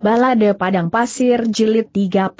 Balade Padang Pasir Jilid 31.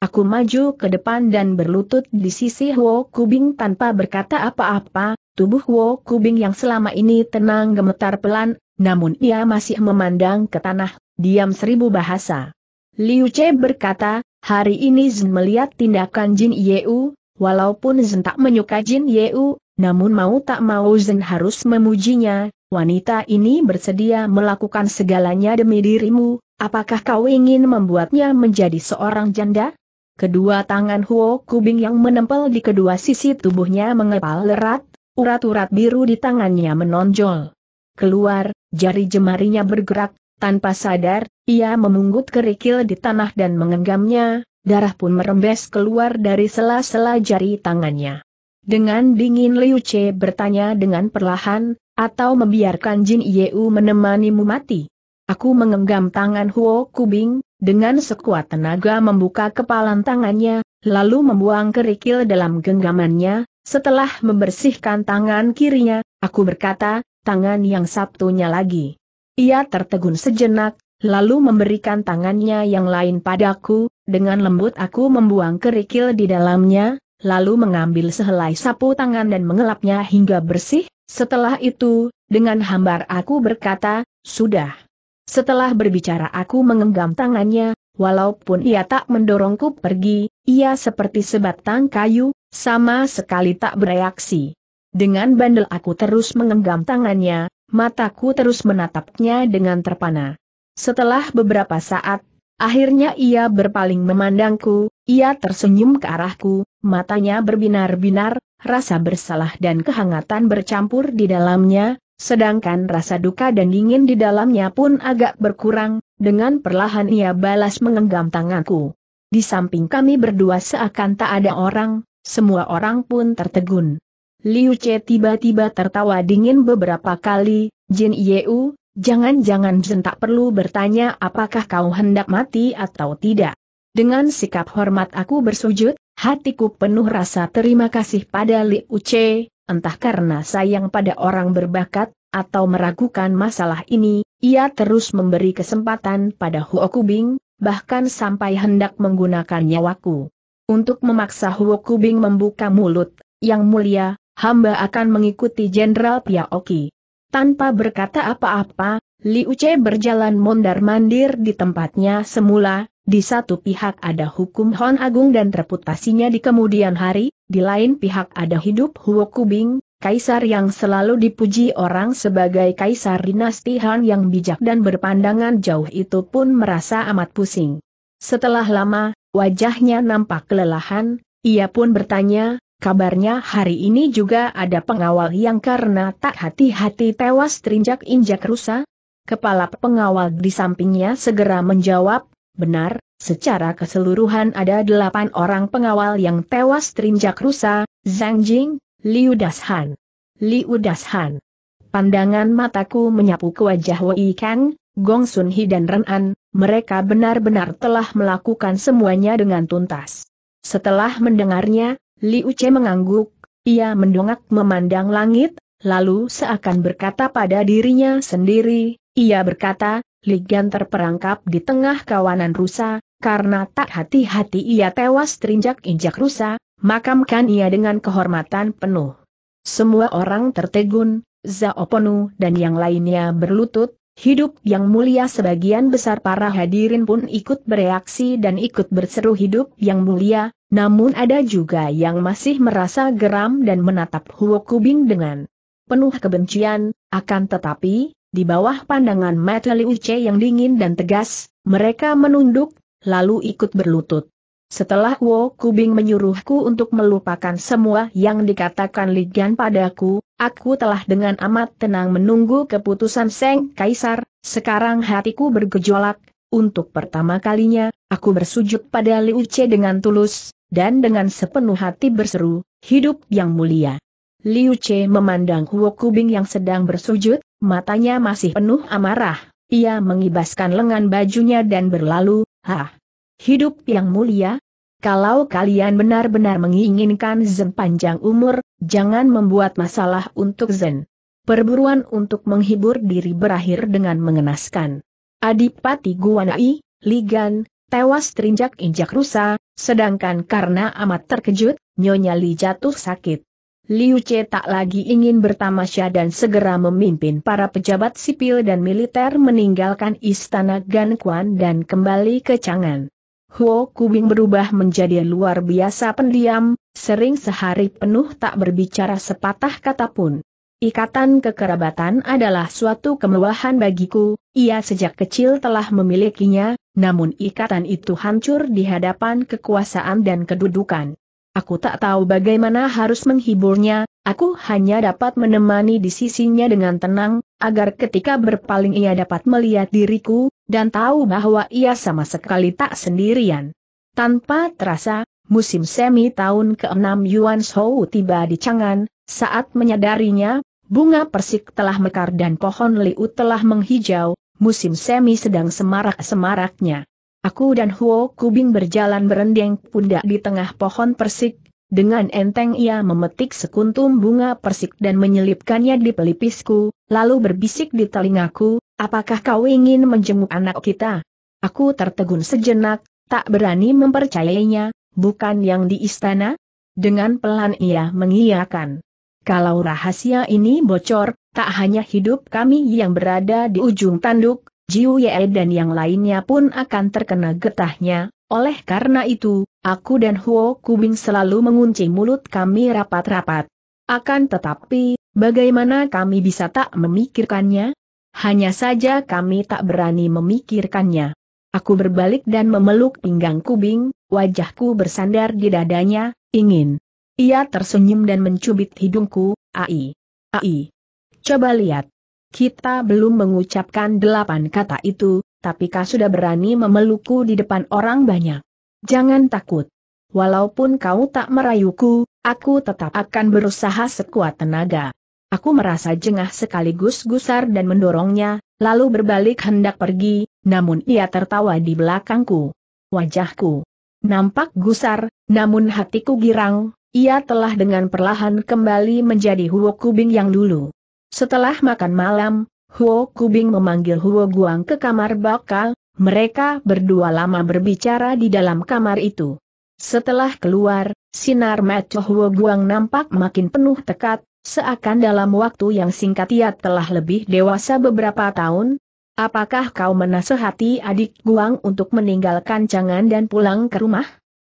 Aku maju ke depan dan berlutut di sisi Huo Kubing tanpa berkata apa-apa, tubuh Huo Kubing yang selama ini tenang gemetar pelan, namun ia masih memandang ke tanah, diam seribu bahasa. Liu Che berkata, hari ini Zen melihat tindakan Jin Yeu, walaupun Zen tak menyukai Jin Yeu, namun mau tak mau Zen harus memujinya, wanita ini bersedia melakukan segalanya demi dirimu, apakah kau ingin membuatnya menjadi seorang janda? Kedua tangan Huo Kubing yang menempel di kedua sisi tubuhnya mengepal lerat, urat-urat biru di tangannya menonjol. Keluar, jari jemarinya bergerak, tanpa sadar, ia memungut kerikil di tanah dan mengenggamnya, darah pun merembes keluar dari sela-sela jari tangannya. Dengan dingin Liu Che bertanya dengan perlahan, atau membiarkan Jin Yeu menemanimu mati? Aku mengenggam tangan Huo Kubing, dengan sekuat tenaga membuka kepalan tangannya, lalu membuang kerikil dalam genggamannya, setelah membersihkan tangan kirinya, aku berkata, tangan yang satunya lagi. Ia tertegun sejenak, lalu memberikan tangannya yang lain padaku, dengan lembut aku membuang kerikil di dalamnya, lalu mengambil sehelai sapu tangan dan mengelapnya hingga bersih, setelah itu, dengan hambar aku berkata, sudah. Setelah berbicara aku mengenggam tangannya, walaupun ia tak mendorongku pergi, ia seperti sebatang kayu, sama sekali tak bereaksi. Dengan bandel aku terus mengenggam tangannya, mataku terus menatapnya dengan terpana. Setelah beberapa saat, akhirnya ia berpaling memandangku, ia tersenyum ke arahku, matanya berbinar-binar, rasa bersalah dan kehangatan bercampur di dalamnya, sedangkan rasa duka dan dingin di dalamnya pun agak berkurang, dengan perlahan ia balas mengenggam tanganku. Di samping kami berdua seakan tak ada orang, semua orang pun tertegun. Liu Che tiba-tiba tertawa dingin beberapa kali, Jin Yeu, jangan-jangan Jin tak perlu bertanya apakah kau hendak mati atau tidak. Dengan sikap hormat aku bersujud, Hatiku penuh rasa terima kasih pada Li Che, entah karena sayang pada orang berbakat, atau meragukan masalah ini, ia terus memberi kesempatan pada Huo Kubing, bahkan sampai hendak menggunakan nyawaku. Untuk memaksa Huo Kubing membuka mulut, yang mulia, hamba akan mengikuti Jenderal Piaoki. Tanpa berkata apa-apa, Liu Che berjalan mondar-mandir di tempatnya semula, di satu pihak ada hukum Hon Agung dan reputasinya di kemudian hari, di lain pihak ada hidup Huo Kubing, kaisar yang selalu dipuji orang sebagai kaisar dinasti Han yang bijak dan berpandangan jauh itu pun merasa amat pusing. Setelah lama, wajahnya nampak kelelahan, ia pun bertanya, Kabarnya hari ini juga ada pengawal yang karena tak hati-hati tewas terinjak-injak rusa. Kepala pengawal di sampingnya segera menjawab, benar, secara keseluruhan ada delapan orang pengawal yang tewas terinjak rusa, Zhang Jing, Liu Dashan. Liu Dashan. Pandangan mataku menyapu ke wajah Wei Kang, Gong Sun Hi dan Ren An, mereka benar-benar telah melakukan semuanya dengan tuntas. Setelah mendengarnya, Li Che mengangguk, ia mendongak memandang langit, lalu seakan berkata pada dirinya sendiri, ia berkata, Ligan terperangkap di tengah kawanan rusa, karena tak hati-hati ia tewas terinjak-injak rusa, makamkan ia dengan kehormatan penuh. Semua orang tertegun, Zaoponu dan yang lainnya berlutut, hidup yang mulia sebagian besar para hadirin pun ikut bereaksi dan ikut berseru hidup yang mulia, namun ada juga yang masih merasa geram dan menatap Huo Kubing dengan penuh kebencian, akan tetapi, di bawah pandangan mata Liu Che yang dingin dan tegas, mereka menunduk, lalu ikut berlutut. Setelah Huo Kubing menyuruhku untuk melupakan semua yang dikatakan Ligan padaku, aku telah dengan amat tenang menunggu keputusan Seng Kaisar, sekarang hatiku bergejolak, untuk pertama kalinya, Aku bersujud pada Liu Che dengan tulus, dan dengan sepenuh hati berseru, hidup yang mulia. Liu Che memandang Huo Kubing yang sedang bersujud, matanya masih penuh amarah. Ia mengibaskan lengan bajunya dan berlalu, Hah! Hidup yang mulia? Kalau kalian benar-benar menginginkan Zen panjang umur, jangan membuat masalah untuk Zen. Perburuan untuk menghibur diri berakhir dengan mengenaskan. Adipati Guanai, Ligan, tewas terinjak injak rusa, sedangkan karena amat terkejut, Nyonya Li jatuh sakit. Liu Che tak lagi ingin bertamasya dan segera memimpin para pejabat sipil dan militer meninggalkan istana Gan Kuan dan kembali ke Changan. Huo Kubing berubah menjadi luar biasa pendiam, sering sehari penuh tak berbicara sepatah kata pun. Ikatan kekerabatan adalah suatu kemewahan bagiku, ia sejak kecil telah memilikinya, namun ikatan itu hancur di hadapan kekuasaan dan kedudukan. Aku tak tahu bagaimana harus menghiburnya, aku hanya dapat menemani di sisinya dengan tenang, agar ketika berpaling ia dapat melihat diriku, dan tahu bahwa ia sama sekali tak sendirian. Tanpa terasa, musim semi tahun ke-6 Yuan Shou tiba di Changan, saat menyadarinya, Bunga persik telah mekar dan pohon liu telah menghijau, musim semi sedang semarak-semaraknya. Aku dan Huo Kubing berjalan berendeng pundak di tengah pohon persik, dengan enteng ia memetik sekuntum bunga persik dan menyelipkannya di pelipisku, lalu berbisik di telingaku, apakah kau ingin menjenguk anak kita? Aku tertegun sejenak, tak berani mempercayainya, bukan yang di istana? Dengan pelan ia mengiyakan. Kalau rahasia ini bocor, tak hanya hidup kami yang berada di ujung tanduk, Jiu Ye dan yang lainnya pun akan terkena getahnya. Oleh karena itu, aku dan Huo Kubing selalu mengunci mulut kami rapat-rapat. Akan tetapi, bagaimana kami bisa tak memikirkannya? Hanya saja kami tak berani memikirkannya. Aku berbalik dan memeluk pinggang Kubing, wajahku bersandar di dadanya, ingin ia tersenyum dan mencubit hidungku, Ai. Ai. Coba lihat. Kita belum mengucapkan delapan kata itu, tapi kau sudah berani memelukku di depan orang banyak. Jangan takut. Walaupun kau tak merayuku, aku tetap akan berusaha sekuat tenaga. Aku merasa jengah sekaligus gusar dan mendorongnya, lalu berbalik hendak pergi, namun ia tertawa di belakangku. Wajahku nampak gusar, namun hatiku girang, ia telah dengan perlahan kembali menjadi Huo Kubing yang dulu. Setelah makan malam, Huo Kubing memanggil Huo Guang ke kamar bakal, mereka berdua lama berbicara di dalam kamar itu. Setelah keluar, sinar mata Huo Guang nampak makin penuh tekat, seakan dalam waktu yang singkat ia telah lebih dewasa beberapa tahun, Apakah kau menasehati adik Guang untuk meninggalkan Chang'an dan pulang ke rumah?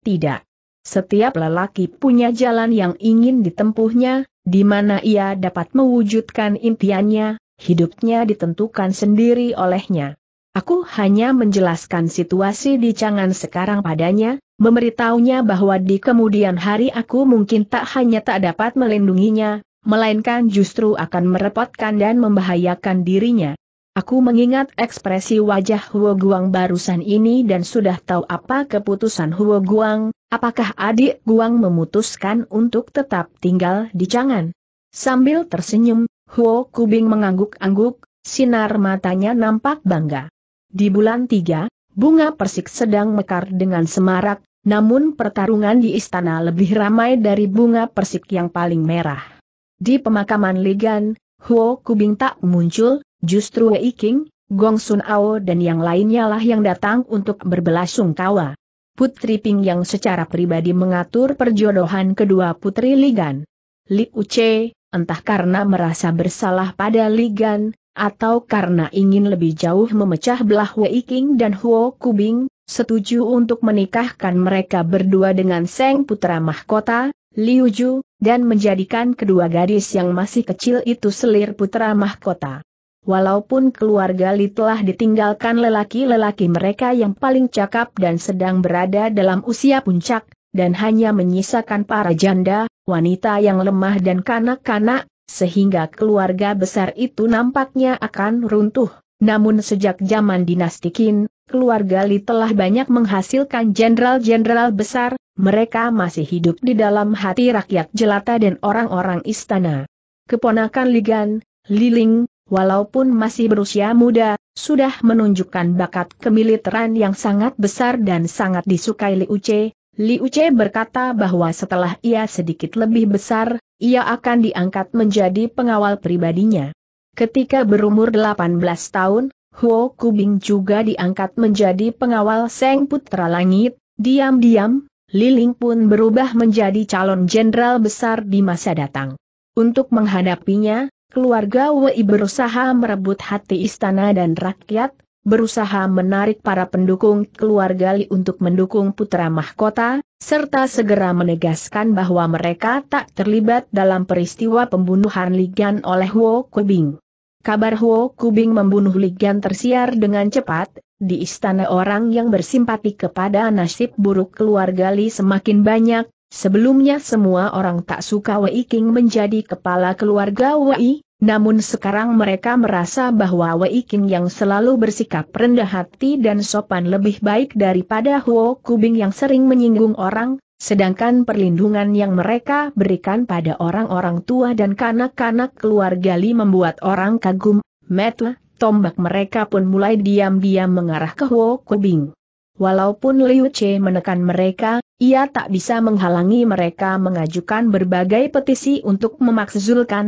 Tidak. Setiap lelaki punya jalan yang ingin ditempuhnya, di mana ia dapat mewujudkan impiannya, hidupnya ditentukan sendiri olehnya. Aku hanya menjelaskan situasi di Cangan sekarang padanya, memberitahunya bahwa di kemudian hari aku mungkin tak hanya tak dapat melindunginya, melainkan justru akan merepotkan dan membahayakan dirinya. Aku mengingat ekspresi wajah Huo Guang barusan ini dan sudah tahu apa keputusan Huo Guang, Apakah adik Guang memutuskan untuk tetap tinggal di Changan? Sambil tersenyum, Huo Kubing mengangguk-angguk, sinar matanya nampak bangga. Di bulan tiga, bunga persik sedang mekar dengan semarak, namun pertarungan di istana lebih ramai dari bunga persik yang paling merah. Di pemakaman Ligan, Huo Kubing tak muncul, justru Wei King, Gong Sun Ao dan yang lainnya lah yang datang untuk berbelasungkawa. Putri Ping yang secara pribadi mengatur perjodohan kedua Putri Ligan. Li Uce, entah karena merasa bersalah pada Ligan, atau karena ingin lebih jauh memecah belah Wei Qing dan Huo Kubing, setuju untuk menikahkan mereka berdua dengan Seng Putra Mahkota, Liu Ju, dan menjadikan kedua gadis yang masih kecil itu selir Putra Mahkota. Walaupun keluarga Li telah ditinggalkan lelaki-lelaki mereka yang paling cakap dan sedang berada dalam usia puncak, dan hanya menyisakan para janda, wanita yang lemah dan kanak-kanak, sehingga keluarga besar itu nampaknya akan runtuh. Namun sejak zaman dinasti Qin, keluarga Li telah banyak menghasilkan jenderal-jenderal besar, mereka masih hidup di dalam hati rakyat jelata dan orang-orang istana. Keponakan Ligan, Liling, walaupun masih berusia muda, sudah menunjukkan bakat kemiliteran yang sangat besar dan sangat disukai Li Che. Li Che berkata bahwa setelah ia sedikit lebih besar, ia akan diangkat menjadi pengawal pribadinya. Ketika berumur 18 tahun, Huo Kubing juga diangkat menjadi pengawal Seng Putra Langit, diam-diam, Liling pun berubah menjadi calon jenderal besar di masa datang. Untuk menghadapinya, keluarga Wei berusaha merebut hati istana dan rakyat, berusaha menarik para pendukung keluarga Li untuk mendukung putra mahkota, serta segera menegaskan bahwa mereka tak terlibat dalam peristiwa pembunuhan Ligan oleh Wo Kubing. Kabar Huo Kubing membunuh Ligan tersiar dengan cepat, di istana orang yang bersimpati kepada nasib buruk keluarga Li semakin banyak, Sebelumnya semua orang tak suka Wei King menjadi kepala keluarga Wei, namun sekarang mereka merasa bahwa Wei King yang selalu bersikap rendah hati dan sopan lebih baik daripada Huo Kubing yang sering menyinggung orang, sedangkan perlindungan yang mereka berikan pada orang-orang tua dan kanak-kanak keluarga Li membuat orang kagum, metle, tombak mereka pun mulai diam-diam mengarah ke Huo Kubing. Walaupun Liu Che menekan mereka, ia tak bisa menghalangi mereka mengajukan berbagai petisi untuk memaksa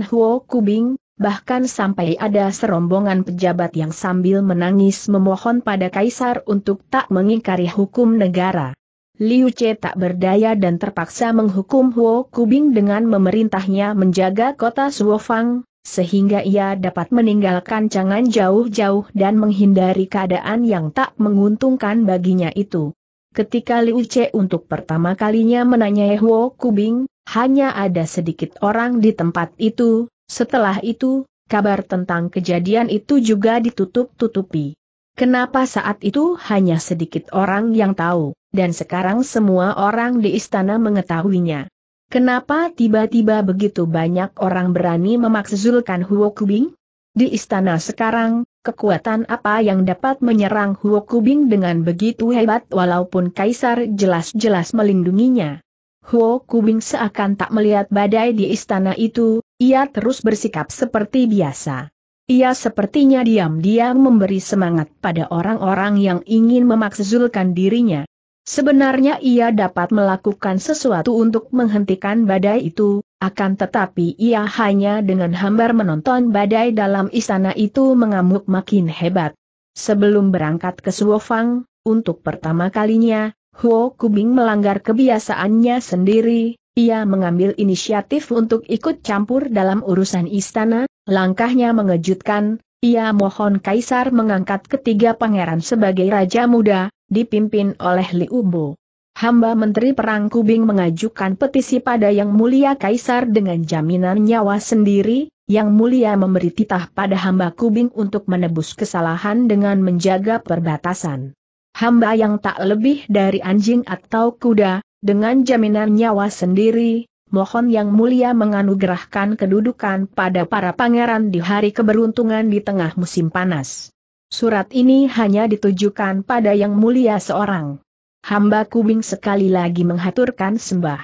Huo Kubing, bahkan sampai ada serombongan pejabat yang sambil menangis memohon pada Kaisar untuk tak mengingkari hukum negara. Liu Che tak berdaya dan terpaksa menghukum Huo Kubing dengan memerintahnya menjaga kota Suofang, sehingga ia dapat meninggalkan jangan jauh-jauh dan menghindari keadaan yang tak menguntungkan baginya itu. Ketika Liu Che untuk pertama kalinya menanyai Huo Kubing, hanya ada sedikit orang di tempat itu, setelah itu, kabar tentang kejadian itu juga ditutup-tutupi. Kenapa saat itu hanya sedikit orang yang tahu, dan sekarang semua orang di istana mengetahuinya? Kenapa tiba-tiba begitu banyak orang berani memaksa Zulkan Huo Kubing? Di istana sekarang, kekuatan apa yang dapat menyerang Huo Kubing dengan begitu hebat walaupun Kaisar jelas-jelas melindunginya? Huo Kubing seakan tak melihat badai di istana itu, ia terus bersikap seperti biasa. Ia sepertinya diam-diam memberi semangat pada orang-orang yang ingin memaksulkan dirinya. Sebenarnya ia dapat melakukan sesuatu untuk menghentikan badai itu, akan tetapi ia hanya dengan hambar menonton badai dalam istana itu mengamuk makin hebat. Sebelum berangkat ke Suofang, untuk pertama kalinya, Huo Kubing melanggar kebiasaannya sendiri, ia mengambil inisiatif untuk ikut campur dalam urusan istana, langkahnya mengejutkan, ia mohon kaisar mengangkat ketiga pangeran sebagai raja muda, dipimpin oleh Liu Bo. Hamba Menteri Perang Kubing mengajukan petisi pada Yang Mulia Kaisar dengan jaminan nyawa sendiri, Yang Mulia memberi titah pada hamba Kubing untuk menebus kesalahan dengan menjaga perbatasan. Hamba yang tak lebih dari anjing atau kuda, dengan jaminan nyawa sendiri, mohon Yang Mulia menganugerahkan kedudukan pada para pangeran di hari keberuntungan di tengah musim panas. Surat ini hanya ditujukan pada Yang Mulia seorang hamba Kubing sekali lagi menghaturkan sembah.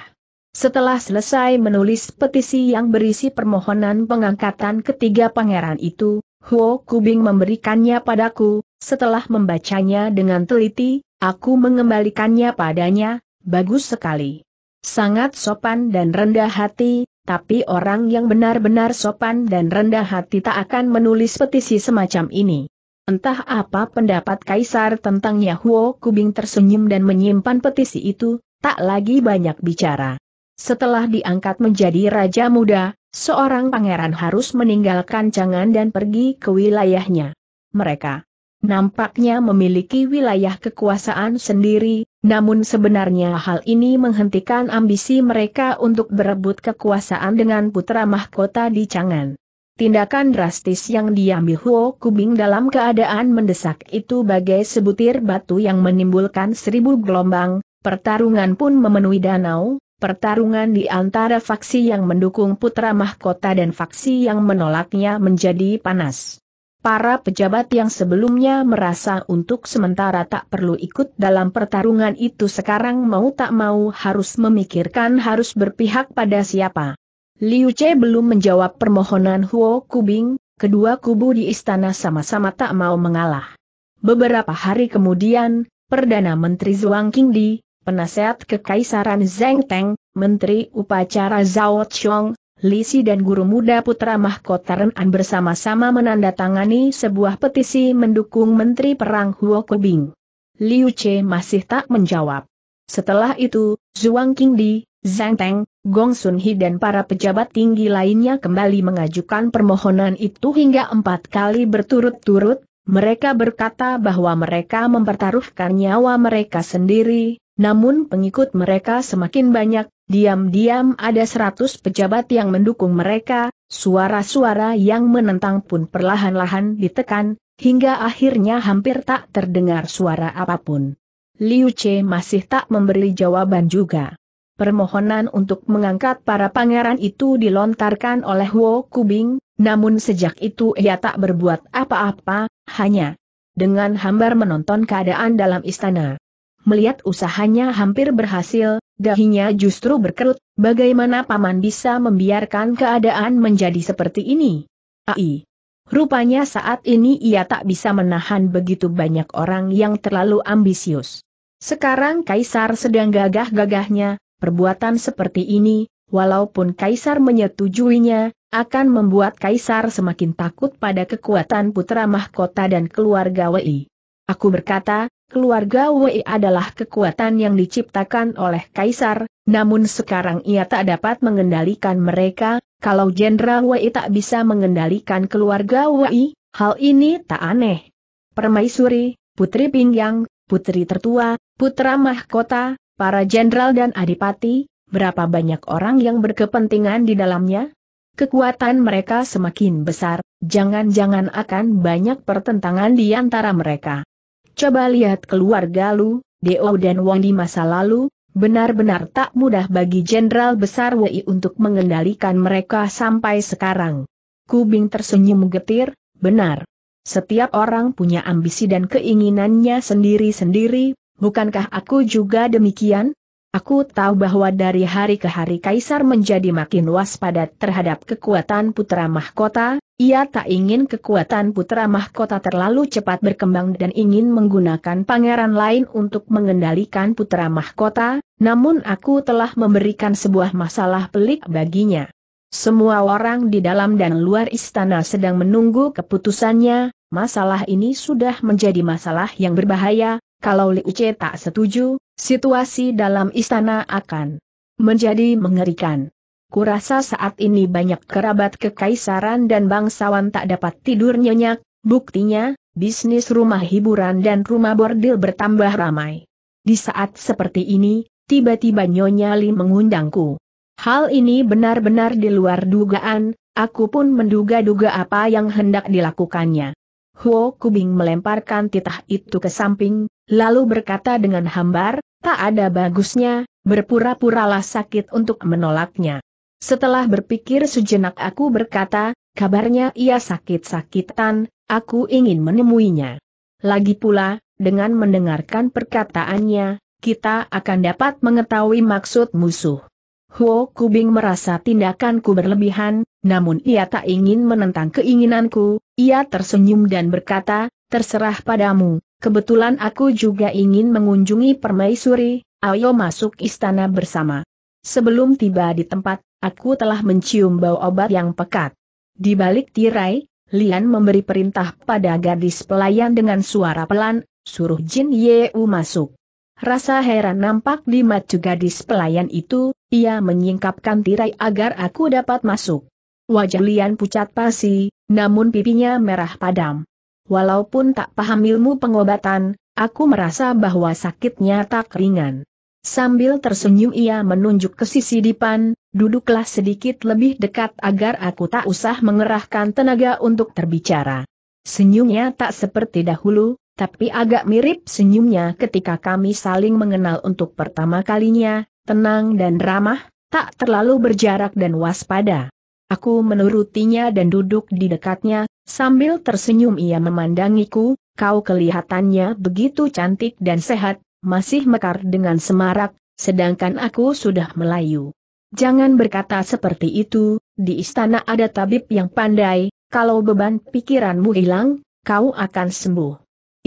Setelah selesai menulis petisi yang berisi permohonan pengangkatan ketiga pangeran itu, Huo Kubing memberikannya padaku, setelah membacanya dengan teliti, aku mengembalikannya padanya, bagus sekali. Sangat sopan dan rendah hati, tapi orang yang benar-benar sopan dan rendah hati tak akan menulis petisi semacam ini. Entah apa pendapat Kaisar tentang Yahuo Kubing tersenyum dan menyimpan petisi itu, tak lagi banyak bicara. Setelah diangkat menjadi Raja Muda, seorang pangeran harus meninggalkan Cangan dan pergi ke wilayahnya. Mereka nampaknya memiliki wilayah kekuasaan sendiri, namun sebenarnya hal ini menghentikan ambisi mereka untuk berebut kekuasaan dengan putra mahkota di Cangan. Tindakan drastis yang diambil Huo Kubing dalam keadaan mendesak itu bagai sebutir batu yang menimbulkan seribu gelombang, pertarungan pun memenuhi danau, pertarungan di antara faksi yang mendukung putra mahkota dan faksi yang menolaknya menjadi panas. Para pejabat yang sebelumnya merasa untuk sementara tak perlu ikut dalam pertarungan itu sekarang mau tak mau harus memikirkan harus berpihak pada siapa. Liu Che belum menjawab permohonan Huo Kubing, kedua kubu di istana sama-sama tak mau mengalah. Beberapa hari kemudian, Perdana Menteri Zhuang Qingdi, penasehat Kekaisaran Zheng Teng, Menteri Upacara Zhao Chong, Li Xi dan guru muda putra mahkota Ren'an bersama-sama menandatangani sebuah petisi mendukung Menteri Perang Huo Kubing. Liu Che masih tak menjawab. Setelah itu, Zhuang Qingdi, Zheng Teng, Gong Sun Hi dan para pejabat tinggi lainnya kembali mengajukan permohonan itu hingga empat kali berturut-turut, mereka berkata bahwa mereka mempertaruhkan nyawa mereka sendiri, namun pengikut mereka semakin banyak, diam-diam ada seratus pejabat yang mendukung mereka, suara-suara yang menentang pun perlahan-lahan ditekan, hingga akhirnya hampir tak terdengar suara apapun. Liu Che masih tak memberi jawaban juga. Permohonan untuk mengangkat para pangeran itu dilontarkan oleh Wo Kubing, namun sejak itu ia tak berbuat apa-apa, hanya dengan hambar menonton keadaan dalam istana. Melihat usahanya hampir berhasil, dahinya justru berkerut, bagaimana paman bisa membiarkan keadaan menjadi seperti ini? Ai. Rupanya saat ini ia tak bisa menahan begitu banyak orang yang terlalu ambisius. Sekarang Kaisar sedang gagah-gagahnya, Perbuatan seperti ini, walaupun Kaisar menyetujuinya, akan membuat Kaisar semakin takut pada kekuatan putra mahkota dan keluarga Wei. Aku berkata, keluarga Wei adalah kekuatan yang diciptakan oleh Kaisar, namun sekarang ia tak dapat mengendalikan mereka, kalau Jenderal Wei tak bisa mengendalikan keluarga Wei, hal ini tak aneh. Permaisuri, Putri Pingyang, Putri Tertua, Putra Mahkota, para jenderal dan adipati, berapa banyak orang yang berkepentingan di dalamnya? Kekuatan mereka semakin besar, jangan-jangan akan banyak pertentangan di antara mereka. Coba lihat keluarga Lu, Deo dan Wang di masa lalu, benar-benar tak mudah bagi Jenderal Besar Wei untuk mengendalikan mereka sampai sekarang. Kubing tersenyum getir, benar. Setiap orang punya ambisi dan keinginannya sendiri-sendiri, Bukankah aku juga demikian? Aku tahu bahwa dari hari ke hari Kaisar menjadi makin waspada terhadap kekuatan putra mahkota, ia tak ingin kekuatan putra mahkota terlalu cepat berkembang dan ingin menggunakan pangeran lain untuk mengendalikan putra mahkota, namun aku telah memberikan sebuah masalah pelik baginya. Semua orang di dalam dan luar istana sedang menunggu keputusannya, masalah ini sudah menjadi masalah yang berbahaya, kalau Li Uce tak setuju, situasi dalam istana akan menjadi mengerikan. Kurasa saat ini banyak kerabat kekaisaran dan bangsawan tak dapat tidur nyenyak, buktinya, bisnis rumah hiburan dan rumah bordil bertambah ramai. Di saat seperti ini, tiba-tiba Nyonya Li mengundangku. Hal ini benar-benar di luar dugaan, aku pun menduga-duga apa yang hendak dilakukannya. Huo Kubing melemparkan titah itu ke samping, lalu berkata dengan hambar, tak ada bagusnya, berpura-puralah sakit untuk menolaknya. Setelah berpikir sejenak aku berkata, kabarnya ia sakit-sakitan, aku ingin menemuinya. Lagi pula, dengan mendengarkan perkataannya, kita akan dapat mengetahui maksud musuh. Huo Kubing merasa tindakanku berlebihan, namun ia tak ingin menentang keinginanku, ia tersenyum dan berkata, terserah padamu, Kebetulan aku juga ingin mengunjungi permaisuri, ayo masuk istana bersama. Sebelum tiba di tempat, aku telah mencium bau obat yang pekat. Di balik tirai, Lian memberi perintah pada gadis pelayan dengan suara pelan, suruh Jin Yeu masuk. Rasa heran nampak di mata gadis pelayan itu, ia menyingkapkan tirai agar aku dapat masuk. Wajah Lian pucat pasi, namun pipinya merah padam. Walaupun tak paham ilmu pengobatan, aku merasa bahwa sakitnya tak ringan. Sambil tersenyum ia menunjuk ke sisi dipan, duduklah sedikit lebih dekat agar aku tak usah mengerahkan tenaga untuk terbicara. Senyumnya tak seperti dahulu, tapi agak mirip senyumnya ketika kami saling mengenal untuk pertama kalinya, tenang dan ramah, tak terlalu berjarak dan waspada. Aku menurutinya dan duduk di dekatnya, Sambil tersenyum ia memandangiku, kau kelihatannya begitu cantik dan sehat, masih mekar dengan semarak, sedangkan aku sudah melayu. Jangan berkata seperti itu, di istana ada tabib yang pandai, kalau beban pikiranmu hilang, kau akan sembuh.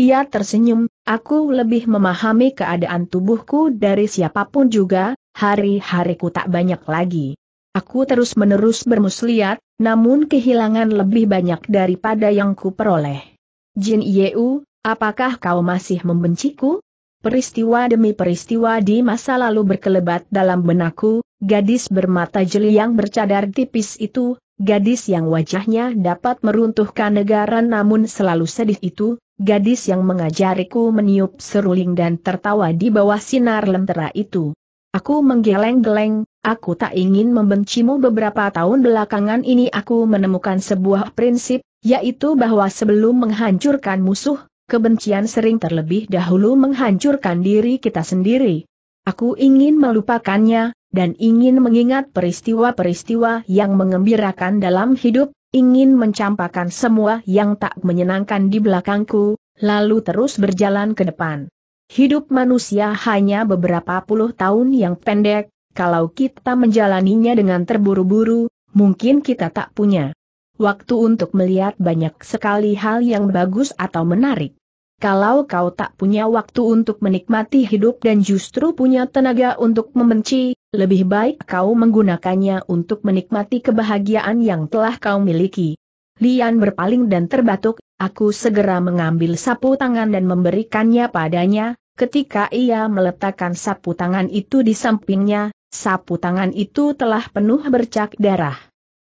Ia tersenyum, aku lebih memahami keadaan tubuhku dari siapapun juga, hari-hariku tak banyak lagi. Aku terus-menerus bermusliat, namun kehilangan lebih banyak daripada yang kuperoleh. Jin Yeu, apakah kau masih membenciku? Peristiwa demi peristiwa di masa lalu berkelebat dalam benakku, gadis bermata jeli yang bercadar tipis itu, gadis yang wajahnya dapat meruntuhkan negara namun selalu sedih itu, gadis yang mengajariku meniup seruling dan tertawa di bawah sinar lentera itu. Aku menggeleng-geleng, aku tak ingin membencimu beberapa tahun belakangan ini aku menemukan sebuah prinsip, yaitu bahwa sebelum menghancurkan musuh, kebencian sering terlebih dahulu menghancurkan diri kita sendiri. Aku ingin melupakannya, dan ingin mengingat peristiwa-peristiwa yang mengembirakan dalam hidup, ingin mencampakkan semua yang tak menyenangkan di belakangku, lalu terus berjalan ke depan. Hidup manusia hanya beberapa puluh tahun yang pendek, kalau kita menjalaninya dengan terburu-buru, mungkin kita tak punya waktu untuk melihat banyak sekali hal yang bagus atau menarik. Kalau kau tak punya waktu untuk menikmati hidup dan justru punya tenaga untuk membenci, lebih baik kau menggunakannya untuk menikmati kebahagiaan yang telah kau miliki. Lian berpaling dan terbatuk, aku segera mengambil sapu tangan dan memberikannya padanya, Ketika ia meletakkan sapu tangan itu di sampingnya, sapu tangan itu telah penuh bercak darah.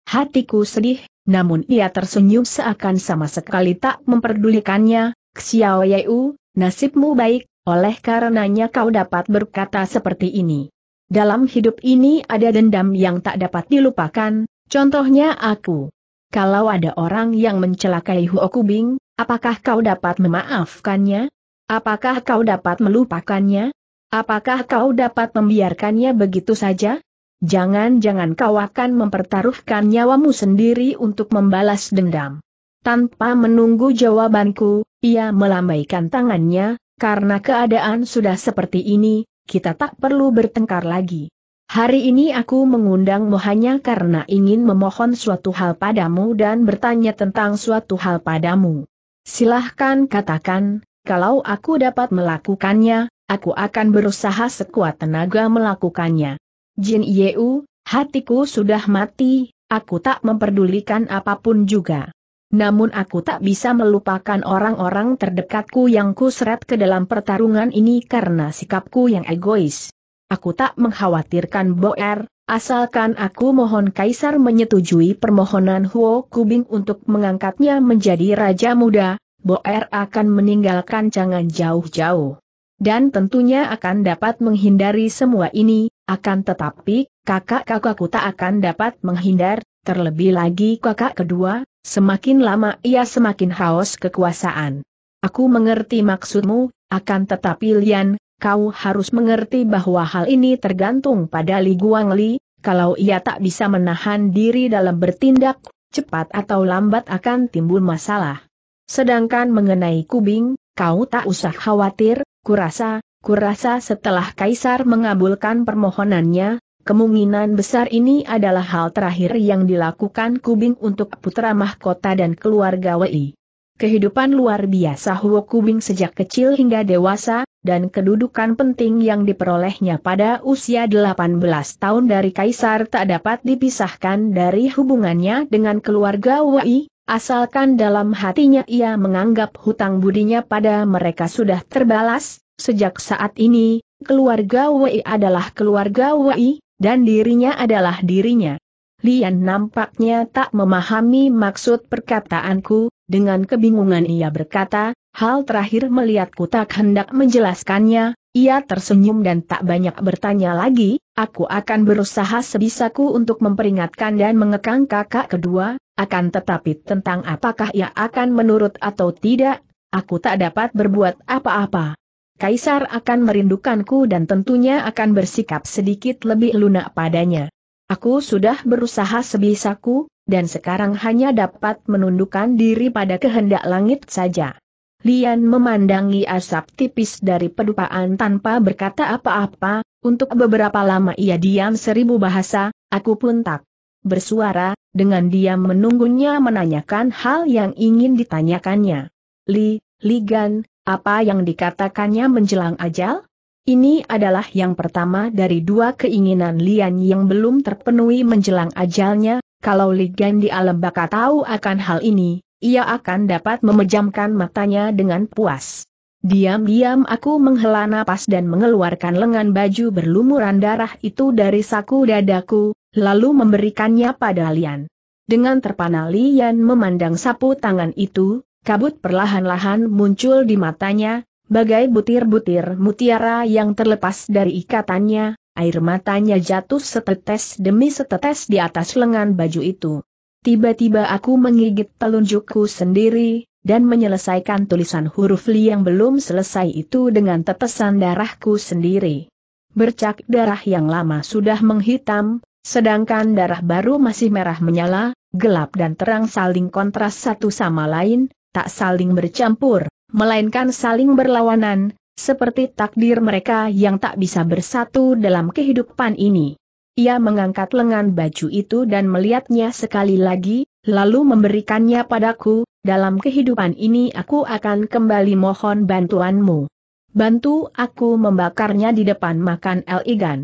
Hatiku sedih, namun ia tersenyum seakan sama sekali tak memperdulikannya, Xiao Yeu, nasibmu baik, oleh karenanya kau dapat berkata seperti ini. Dalam hidup ini ada dendam yang tak dapat dilupakan, contohnya aku. Kalau ada orang yang mencelakai Huokubing, apakah kau dapat memaafkannya? Apakah kau dapat melupakannya? Apakah kau dapat membiarkannya begitu saja? Jangan-jangan kau akan mempertaruhkan nyawamu sendiri untuk membalas dendam. Tanpa menunggu jawabanku, ia melambaikan tangannya, karena keadaan sudah seperti ini, kita tak perlu bertengkar lagi. Hari ini aku mengundangmu hanya karena ingin memohon suatu hal padamu dan bertanya tentang suatu hal padamu. Silahkan katakan, kalau aku dapat melakukannya, aku akan berusaha sekuat tenaga melakukannya. Jin Yeu, hatiku sudah mati, aku tak memperdulikan apapun juga. Namun aku tak bisa melupakan orang-orang terdekatku yang kuseret ke dalam pertarungan ini karena sikapku yang egois. Aku tak mengkhawatirkan Boer, asalkan aku mohon Kaisar menyetujui permohonan Huo Kubing untuk mengangkatnya menjadi Raja Muda, Boer akan meninggalkan jangan jauh-jauh. Dan tentunya akan dapat menghindari semua ini, akan tetapi, kakak-kakakku tak akan dapat menghindar, terlebih lagi kakak kedua, semakin lama ia semakin haus kekuasaan. Aku mengerti maksudmu, akan tetapi Lian, kau harus mengerti bahwa hal ini tergantung pada Li Guangli, kalau ia tak bisa menahan diri dalam bertindak, cepat atau lambat akan timbul masalah. Sedangkan mengenai kubing, kau tak usah khawatir, kurasa, kurasa setelah Kaisar mengabulkan permohonannya, kemungkinan besar ini adalah hal terakhir yang dilakukan kubing untuk putra mahkota dan keluarga Wei. Kehidupan luar biasa Huo Kubing sejak kecil hingga dewasa, dan kedudukan penting yang diperolehnya pada usia 18 tahun dari Kaisar tak dapat dipisahkan dari hubungannya dengan keluarga Wei, Asalkan dalam hatinya ia menganggap hutang budinya pada mereka sudah terbalas, sejak saat ini, keluarga Wei adalah keluarga Wei, dan dirinya adalah dirinya. Lian nampaknya tak memahami maksud perkataanku, dengan kebingungan ia berkata, hal terakhir melihatku tak hendak menjelaskannya, ia tersenyum dan tak banyak bertanya lagi, aku akan berusaha sebisaku untuk memperingatkan dan mengekang kakak kedua, akan tetapi tentang apakah ia akan menurut atau tidak, aku tak dapat berbuat apa-apa. Kaisar akan merindukanku dan tentunya akan bersikap sedikit lebih lunak padanya. Aku sudah berusaha sebisaku, dan sekarang hanya dapat menundukkan diri pada kehendak langit saja. Lian memandangi asap tipis dari pedupaan tanpa berkata apa-apa, untuk beberapa lama ia diam seribu bahasa, aku pun tak bersuara, dengan diam menunggunya menanyakan hal yang ingin ditanyakannya. Li, Ligan, apa yang dikatakannya menjelang ajal? Ini adalah yang pertama dari dua keinginan Lian yang belum terpenuhi menjelang ajalnya, kalau Ligan di alam baka tahu akan hal ini, ia akan dapat memejamkan matanya dengan puas. Diam-diam aku menghela napas dan mengeluarkan lengan baju berlumuran darah itu dari saku dadaku, lalu memberikannya pada Lian. Dengan terpana Lian memandang sapu tangan itu, kabut perlahan-lahan muncul di matanya, bagai butir-butir mutiara yang terlepas dari ikatannya, air matanya jatuh setetes demi setetes di atas lengan baju itu. Tiba-tiba aku menggigit telunjukku sendiri, dan menyelesaikan tulisan huruf Li yang belum selesai itu dengan tetesan darahku sendiri. Bercak darah yang lama sudah menghitam, sedangkan darah baru masih merah menyala, gelap dan terang saling kontras satu sama lain, tak saling bercampur, melainkan saling berlawanan, seperti takdir mereka yang tak bisa bersatu dalam kehidupan ini. Ia mengangkat lengan baju itu dan melihatnya sekali lagi, lalu memberikannya padaku, dalam kehidupan ini aku akan kembali mohon bantuanmu. Bantu aku membakarnya di depan makan El Igan.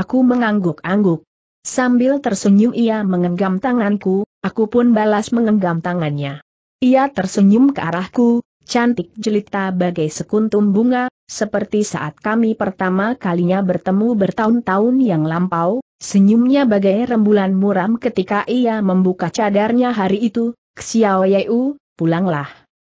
Aku mengangguk-angguk. Sambil tersenyum ia mengenggam tanganku, aku pun balas mengenggam tangannya. Ia tersenyum ke arahku, cantik jelita bagai sekuntum bunga, seperti saat kami pertama kalinya bertemu bertahun-tahun yang lampau, senyumnya bagai rembulan muram ketika ia membuka cadarnya hari itu, Xiao Yeu, pulanglah.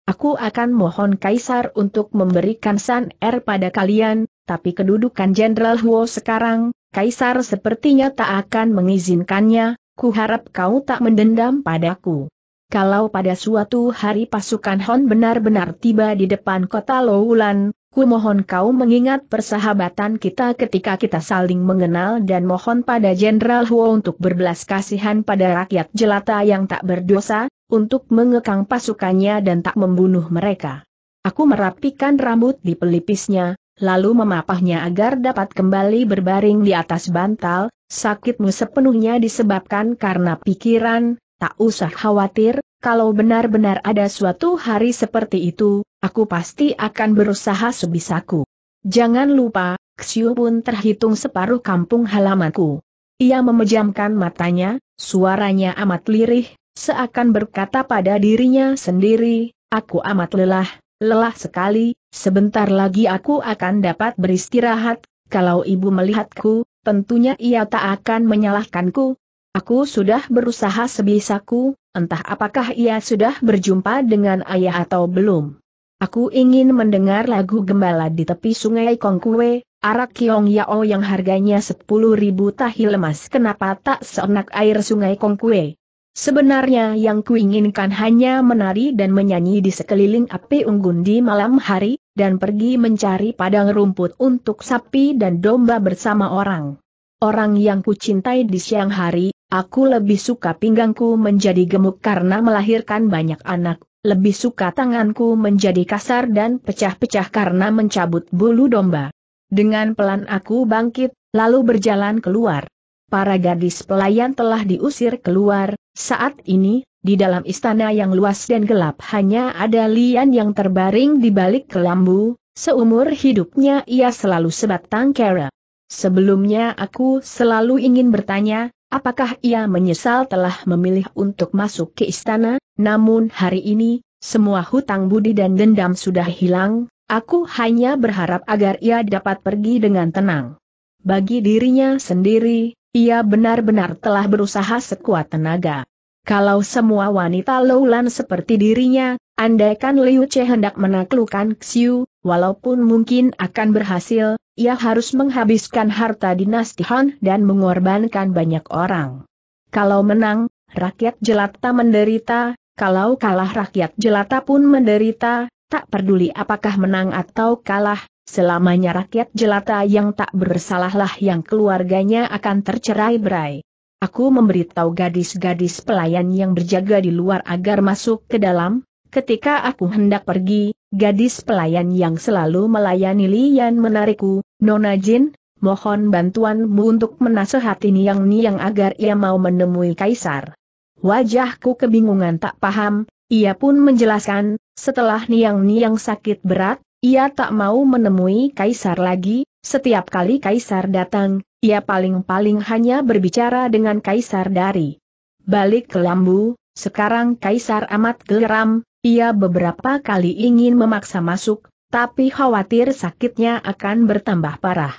Aku akan mohon Kaisar untuk memberikan San Er pada kalian, tapi kedudukan Jenderal Huo sekarang, Kaisar sepertinya tak akan mengizinkannya, kuharap kau tak mendendam padaku. Kalau pada suatu hari pasukan Hon benar-benar tiba di depan kota Loulan, Ku mohon kau mengingat persahabatan kita ketika kita saling mengenal dan mohon pada Jenderal Huo untuk berbelas kasihan pada rakyat jelata yang tak berdosa, untuk mengekang pasukannya dan tak membunuh mereka. Aku merapikan rambut di pelipisnya, lalu memapahnya agar dapat kembali berbaring di atas bantal, sakitmu sepenuhnya disebabkan karena pikiran, tak usah khawatir, kalau benar-benar ada suatu hari seperti itu, aku pasti akan berusaha sebisaku. Jangan lupa, Xiu pun terhitung separuh kampung halamanku. Ia memejamkan matanya, suaranya amat lirih, seakan berkata pada dirinya sendiri, aku amat lelah, lelah sekali, sebentar lagi aku akan dapat beristirahat, kalau ibu melihatku, tentunya ia tak akan menyalahkanku, Aku sudah berusaha sebisaku, entah apakah ia sudah berjumpa dengan ayah atau belum. Aku ingin mendengar lagu gembala di tepi sungai Kongkwe, arak Kiong Yao yang harganya ribu tahil emas kenapa tak seenak air sungai Kongkwe. Sebenarnya yang kuinginkan hanya menari dan menyanyi di sekeliling api unggun di malam hari, dan pergi mencari padang rumput untuk sapi dan domba bersama orang. Orang yang kucintai di siang hari, Aku lebih suka pinggangku menjadi gemuk karena melahirkan banyak anak, lebih suka tanganku menjadi kasar dan pecah-pecah karena mencabut bulu domba. Dengan pelan aku bangkit, lalu berjalan keluar. Para gadis pelayan telah diusir keluar, saat ini, di dalam istana yang luas dan gelap hanya ada Lian yang terbaring di balik kelambu, seumur hidupnya ia selalu sebatang kera. Sebelumnya aku selalu ingin bertanya, Apakah ia menyesal telah memilih untuk masuk ke istana, namun hari ini, semua hutang budi dan dendam sudah hilang, aku hanya berharap agar ia dapat pergi dengan tenang. Bagi dirinya sendiri, ia benar-benar telah berusaha sekuat tenaga. Kalau semua wanita loulan seperti dirinya, andaikan Liu Che hendak menaklukkan Xiu, Walaupun mungkin akan berhasil, ia harus menghabiskan harta dinasti Han dan mengorbankan banyak orang. Kalau menang, rakyat jelata menderita, kalau kalah rakyat jelata pun menderita, tak peduli apakah menang atau kalah, selamanya rakyat jelata yang tak bersalahlah yang keluarganya akan tercerai berai. Aku memberitahu gadis-gadis pelayan yang berjaga di luar agar masuk ke dalam, ketika aku hendak pergi, Gadis pelayan yang selalu melayani Lian menarikku, Nona Jin, mohon bantuanmu untuk menasehati Niang Niang agar ia mau menemui Kaisar. Wajahku kebingungan tak paham, ia pun menjelaskan, setelah Niang Niang sakit berat, ia tak mau menemui Kaisar lagi, setiap kali Kaisar datang, ia paling-paling hanya berbicara dengan Kaisar dari balik ke lambu, sekarang Kaisar amat geram, ia beberapa kali ingin memaksa masuk, tapi khawatir sakitnya akan bertambah parah.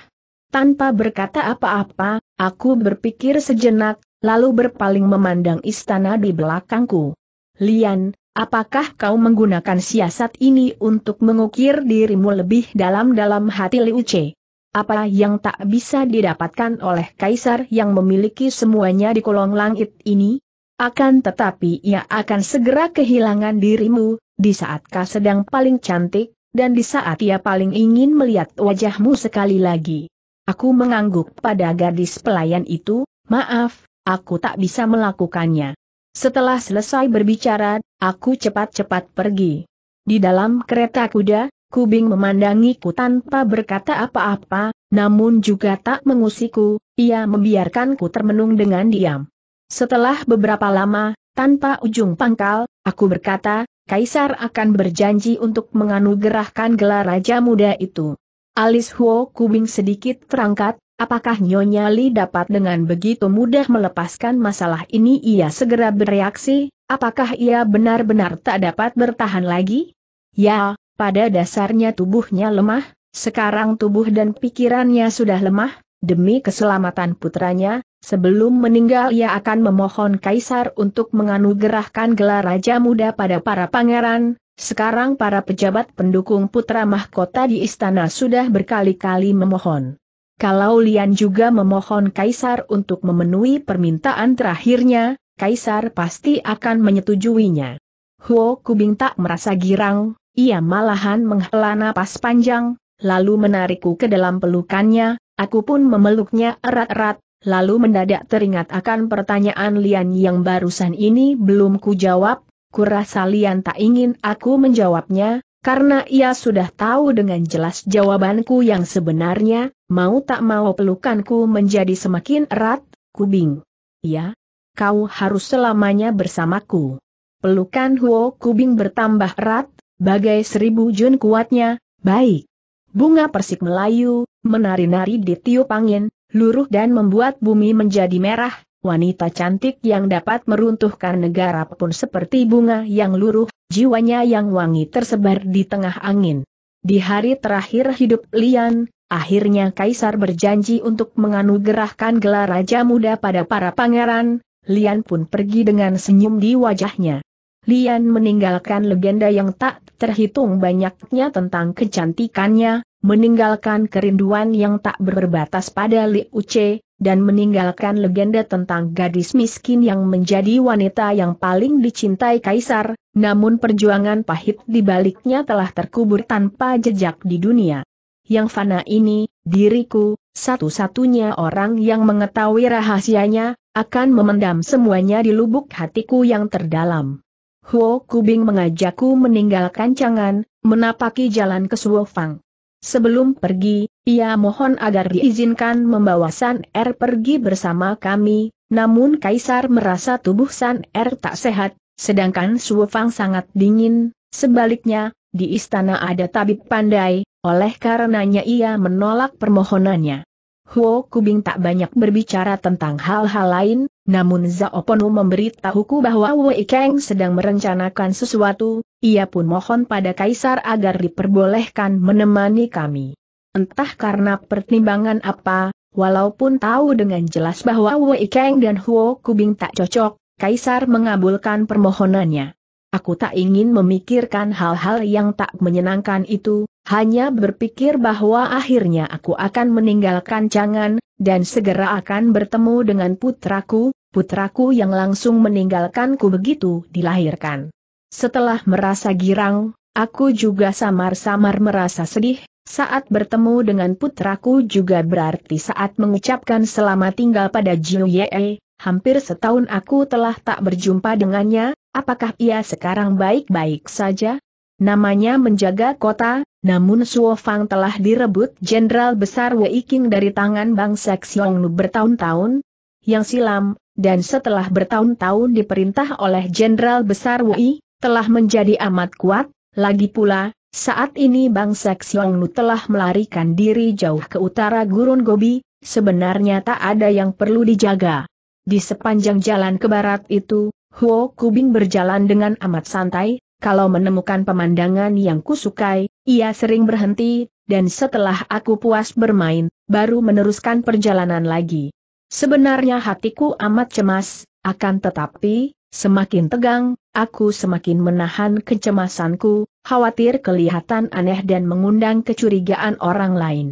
Tanpa berkata apa-apa, aku berpikir sejenak, lalu berpaling memandang istana di belakangku. Lian, apakah kau menggunakan siasat ini untuk mengukir dirimu lebih dalam dalam hati Liu Che? Apa yang tak bisa didapatkan oleh kaisar yang memiliki semuanya di kolong langit ini? akan tetapi ia akan segera kehilangan dirimu, di saat kau sedang paling cantik, dan di saat ia paling ingin melihat wajahmu sekali lagi. Aku mengangguk pada gadis pelayan itu, maaf, aku tak bisa melakukannya. Setelah selesai berbicara, aku cepat-cepat pergi. Di dalam kereta kuda, Kubing memandangiku tanpa berkata apa-apa, namun juga tak mengusiku, ia membiarkanku termenung dengan diam. Setelah beberapa lama, tanpa ujung pangkal, aku berkata, Kaisar akan berjanji untuk menganugerahkan gelar Raja Muda itu. Alis Huo Kubing sedikit terangkat, apakah Nyonya Li dapat dengan begitu mudah melepaskan masalah ini ia segera bereaksi, apakah ia benar-benar tak dapat bertahan lagi? Ya, pada dasarnya tubuhnya lemah, sekarang tubuh dan pikirannya sudah lemah, demi keselamatan putranya, Sebelum meninggal ia akan memohon kaisar untuk menganugerahkan gelar raja muda pada para pangeran, sekarang para pejabat pendukung putra mahkota di istana sudah berkali-kali memohon. Kalau Lian juga memohon kaisar untuk memenuhi permintaan terakhirnya, kaisar pasti akan menyetujuinya. Huo Kubing tak merasa girang, ia malahan menghela napas panjang, lalu menarikku ke dalam pelukannya, aku pun memeluknya erat-erat, lalu mendadak teringat akan pertanyaan Lian yang barusan ini belum kujawab, kurasa Lian tak ingin aku menjawabnya, karena ia sudah tahu dengan jelas jawabanku yang sebenarnya, mau tak mau pelukanku menjadi semakin erat, kubing. Ya, kau harus selamanya bersamaku. Pelukan Huo Kubing bertambah erat, bagai seribu jun kuatnya, baik. Bunga persik Melayu, menari-nari di tiup angin, luruh dan membuat bumi menjadi merah, wanita cantik yang dapat meruntuhkan negara pun seperti bunga yang luruh, jiwanya yang wangi tersebar di tengah angin. Di hari terakhir hidup Lian, akhirnya Kaisar berjanji untuk menganugerahkan gelar Raja Muda pada para pangeran, Lian pun pergi dengan senyum di wajahnya. Lian meninggalkan legenda yang tak terhitung banyaknya tentang kecantikannya, meninggalkan kerinduan yang tak berbatas pada Li Che, dan meninggalkan legenda tentang gadis miskin yang menjadi wanita yang paling dicintai kaisar, namun perjuangan pahit di baliknya telah terkubur tanpa jejak di dunia. Yang fana ini, diriku, satu-satunya orang yang mengetahui rahasianya, akan memendam semuanya di lubuk hatiku yang terdalam. Huo Kubing mengajakku meninggalkan Changan, menapaki jalan ke Suofang. Sebelum pergi, ia mohon agar diizinkan membawa San Er pergi bersama kami, namun Kaisar merasa tubuh San Er tak sehat, sedangkan Su Fang sangat dingin, sebaliknya, di istana ada tabib pandai, oleh karenanya ia menolak permohonannya. Huo Kubing tak banyak berbicara tentang hal-hal lain, namun Zao Zaoponu memberitahuku bahwa Wei Kang sedang merencanakan sesuatu, ia pun mohon pada Kaisar agar diperbolehkan menemani kami. Entah karena pertimbangan apa, walaupun tahu dengan jelas bahwa Wei Kang dan Huo Kubing tak cocok, Kaisar mengabulkan permohonannya. Aku tak ingin memikirkan hal-hal yang tak menyenangkan itu, hanya berpikir bahwa akhirnya aku akan meninggalkan Chang'an, dan segera akan bertemu dengan putraku, putraku yang langsung meninggalkanku begitu dilahirkan. Setelah merasa girang, aku juga samar-samar merasa sedih, saat bertemu dengan putraku juga berarti saat mengucapkan selamat tinggal pada Jiu Ye, hampir setahun aku telah tak berjumpa dengannya, apakah ia sekarang baik-baik saja? Namanya menjaga kota, namun Suo Fang telah direbut Jenderal Besar Wei King dari tangan bangsa Xiongnu bertahun-tahun, yang silam, dan setelah bertahun-tahun diperintah oleh Jenderal Besar Wei, telah menjadi amat kuat, lagi pula, saat ini bangsa Xiongnu telah melarikan diri jauh ke utara Gurun Gobi, sebenarnya tak ada yang perlu dijaga. Di sepanjang jalan ke barat itu, Huo Kubing berjalan dengan amat santai, kalau menemukan pemandangan yang kusukai, ia sering berhenti, dan setelah aku puas bermain, baru meneruskan perjalanan lagi. Sebenarnya hatiku amat cemas, akan tetapi, semakin tegang, aku semakin menahan kecemasanku, khawatir kelihatan aneh dan mengundang kecurigaan orang lain.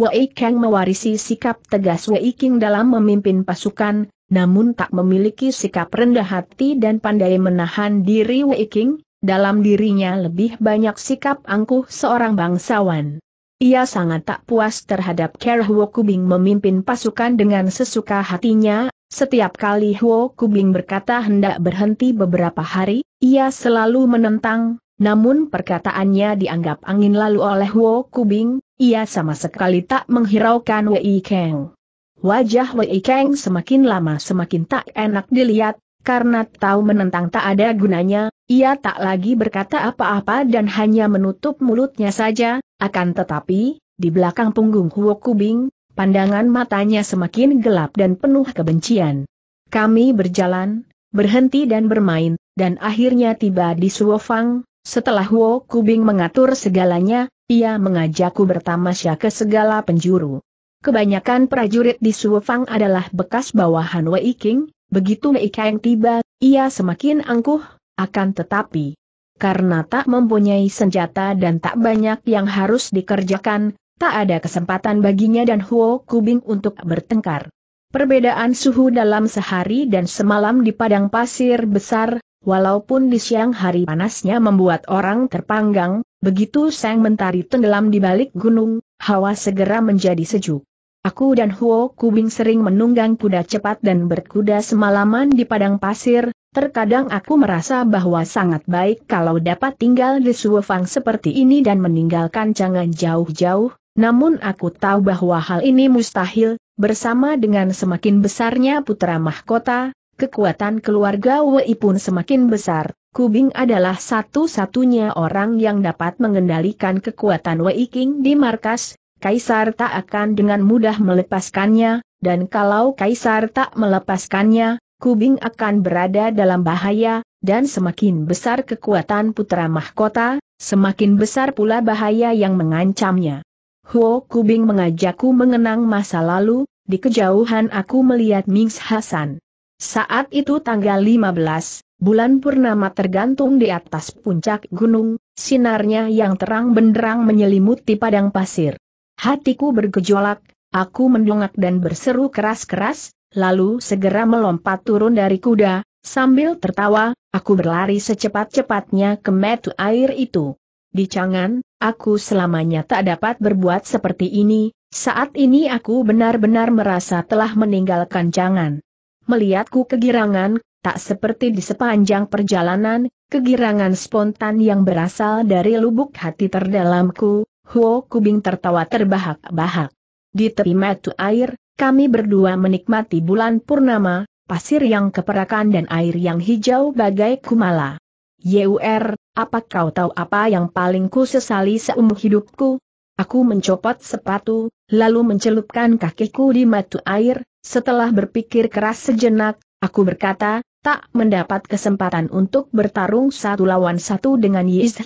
Wei Kang mewarisi sikap tegas Wei King dalam memimpin pasukan, namun tak memiliki sikap rendah hati dan pandai menahan diri Wei King, dalam dirinya lebih banyak sikap angkuh seorang bangsawan. Ia sangat tak puas terhadap Ker Huo Kubing memimpin pasukan dengan sesuka hatinya, setiap kali Huo Kubing berkata hendak berhenti beberapa hari, ia selalu menentang, namun perkataannya dianggap angin lalu oleh Huo Kubing, ia sama sekali tak menghiraukan Wei Kang. Wajah Wei Kang semakin lama semakin tak enak dilihat, karena tahu menentang tak ada gunanya, ia tak lagi berkata apa-apa dan hanya menutup mulutnya saja, akan tetapi, di belakang punggung Huo Kubing, pandangan matanya semakin gelap dan penuh kebencian. Kami berjalan, berhenti dan bermain, dan akhirnya tiba di Suofang, setelah Huo Kubing mengatur segalanya, ia mengajakku bertamasya ke segala penjuru. Kebanyakan prajurit di Suofang adalah bekas bawahan Wei King, begitu Wei yang tiba, ia semakin angkuh, akan tetapi, karena tak mempunyai senjata dan tak banyak yang harus dikerjakan, tak ada kesempatan baginya dan Huo Kubing untuk bertengkar. Perbedaan suhu dalam sehari dan semalam di padang pasir besar, walaupun di siang hari panasnya membuat orang terpanggang, begitu sang mentari tenggelam di balik gunung, hawa segera menjadi sejuk. Aku dan Huo Kubing sering menunggang kuda cepat dan berkuda semalaman di padang pasir, Terkadang aku merasa bahwa sangat baik kalau dapat tinggal di Suofang seperti ini dan meninggalkan jangan jauh-jauh, namun aku tahu bahwa hal ini mustahil, bersama dengan semakin besarnya putra mahkota, kekuatan keluarga Wei pun semakin besar. Kubing adalah satu-satunya orang yang dapat mengendalikan kekuatan Wei King di markas, Kaisar tak akan dengan mudah melepaskannya, dan kalau Kaisar tak melepaskannya, Kubing akan berada dalam bahaya, dan semakin besar kekuatan putra mahkota, semakin besar pula bahaya yang mengancamnya. Huo Kubing mengajakku mengenang masa lalu, di kejauhan aku melihat Mings Hasan. Saat itu tanggal 15, bulan purnama tergantung di atas puncak gunung, sinarnya yang terang benderang menyelimuti padang pasir. Hatiku bergejolak, aku mendongak dan berseru keras-keras, lalu segera melompat turun dari kuda, sambil tertawa, aku berlari secepat-cepatnya ke metu air itu. Di cangan, aku selamanya tak dapat berbuat seperti ini, saat ini aku benar-benar merasa telah meninggalkan cangan. Melihatku kegirangan, tak seperti di sepanjang perjalanan, kegirangan spontan yang berasal dari lubuk hati terdalamku, Huo Kubing tertawa terbahak-bahak. Di tepi metu air, kami berdua menikmati bulan purnama, pasir yang keperakan dan air yang hijau bagai kumala. Yur, er, apa kau tahu apa yang paling ku sesali seumur hidupku? Aku mencopot sepatu, lalu mencelupkan kakiku di matu air, setelah berpikir keras sejenak, aku berkata, tak mendapat kesempatan untuk bertarung satu lawan satu dengan Yis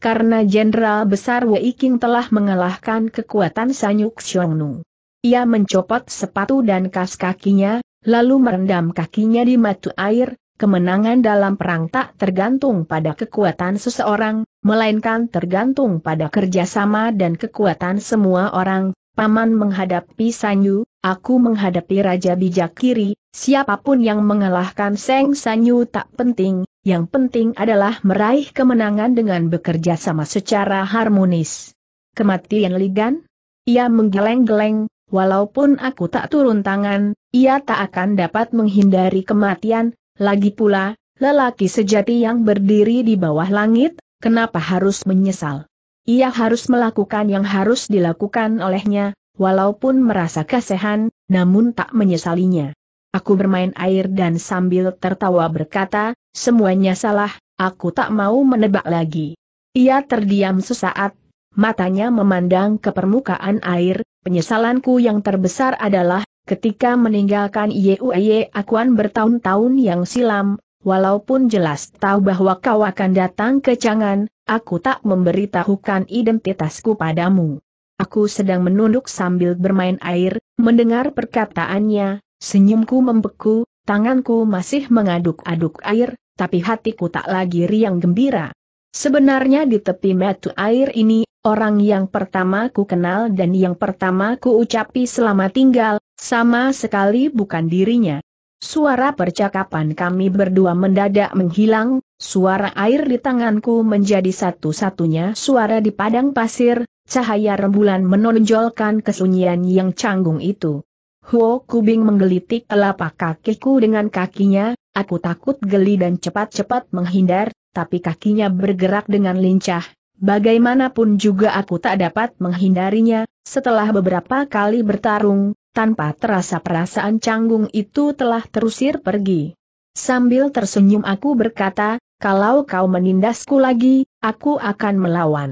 karena Jenderal Besar Wei King telah mengalahkan kekuatan Sanyuk Xiongnu. Ia mencopot sepatu dan kas kakinya, lalu merendam kakinya di matu air, kemenangan dalam perang tak tergantung pada kekuatan seseorang, melainkan tergantung pada kerjasama dan kekuatan semua orang. Paman menghadapi Sanyu, aku menghadapi Raja Bijak Kiri, siapapun yang mengalahkan Seng Sanyu tak penting, yang penting adalah meraih kemenangan dengan bekerja sama secara harmonis. Kematian Ligan? Ia menggeleng-geleng, Walaupun aku tak turun tangan, ia tak akan dapat menghindari kematian, lagi pula, lelaki sejati yang berdiri di bawah langit, kenapa harus menyesal? Ia harus melakukan yang harus dilakukan olehnya, walaupun merasa kasihan, namun tak menyesalinya. Aku bermain air dan sambil tertawa berkata, semuanya salah, aku tak mau menebak lagi. Ia terdiam sesaat, matanya memandang ke permukaan air, Penyesalanku yang terbesar adalah, ketika meninggalkan Yueye Akuan bertahun-tahun yang silam, walaupun jelas tahu bahwa kau akan datang ke Cangan, aku tak memberitahukan identitasku padamu. Aku sedang menunduk sambil bermain air, mendengar perkataannya, senyumku membeku, tanganku masih mengaduk-aduk air, tapi hatiku tak lagi riang gembira. Sebenarnya di tepi metu air ini, orang yang pertama ku kenal dan yang pertama ku ucapi selama tinggal, sama sekali bukan dirinya. Suara percakapan kami berdua mendadak menghilang, suara air di tanganku menjadi satu-satunya suara di padang pasir, cahaya rembulan menonjolkan kesunyian yang canggung itu. Huo Kubing menggelitik telapak kakiku dengan kakinya, aku takut geli dan cepat-cepat menghindar, tapi kakinya bergerak dengan lincah, Bagaimanapun juga aku tak dapat menghindarinya, setelah beberapa kali bertarung, tanpa terasa perasaan canggung itu telah terusir pergi. Sambil tersenyum aku berkata, kalau kau menindasku lagi, aku akan melawan.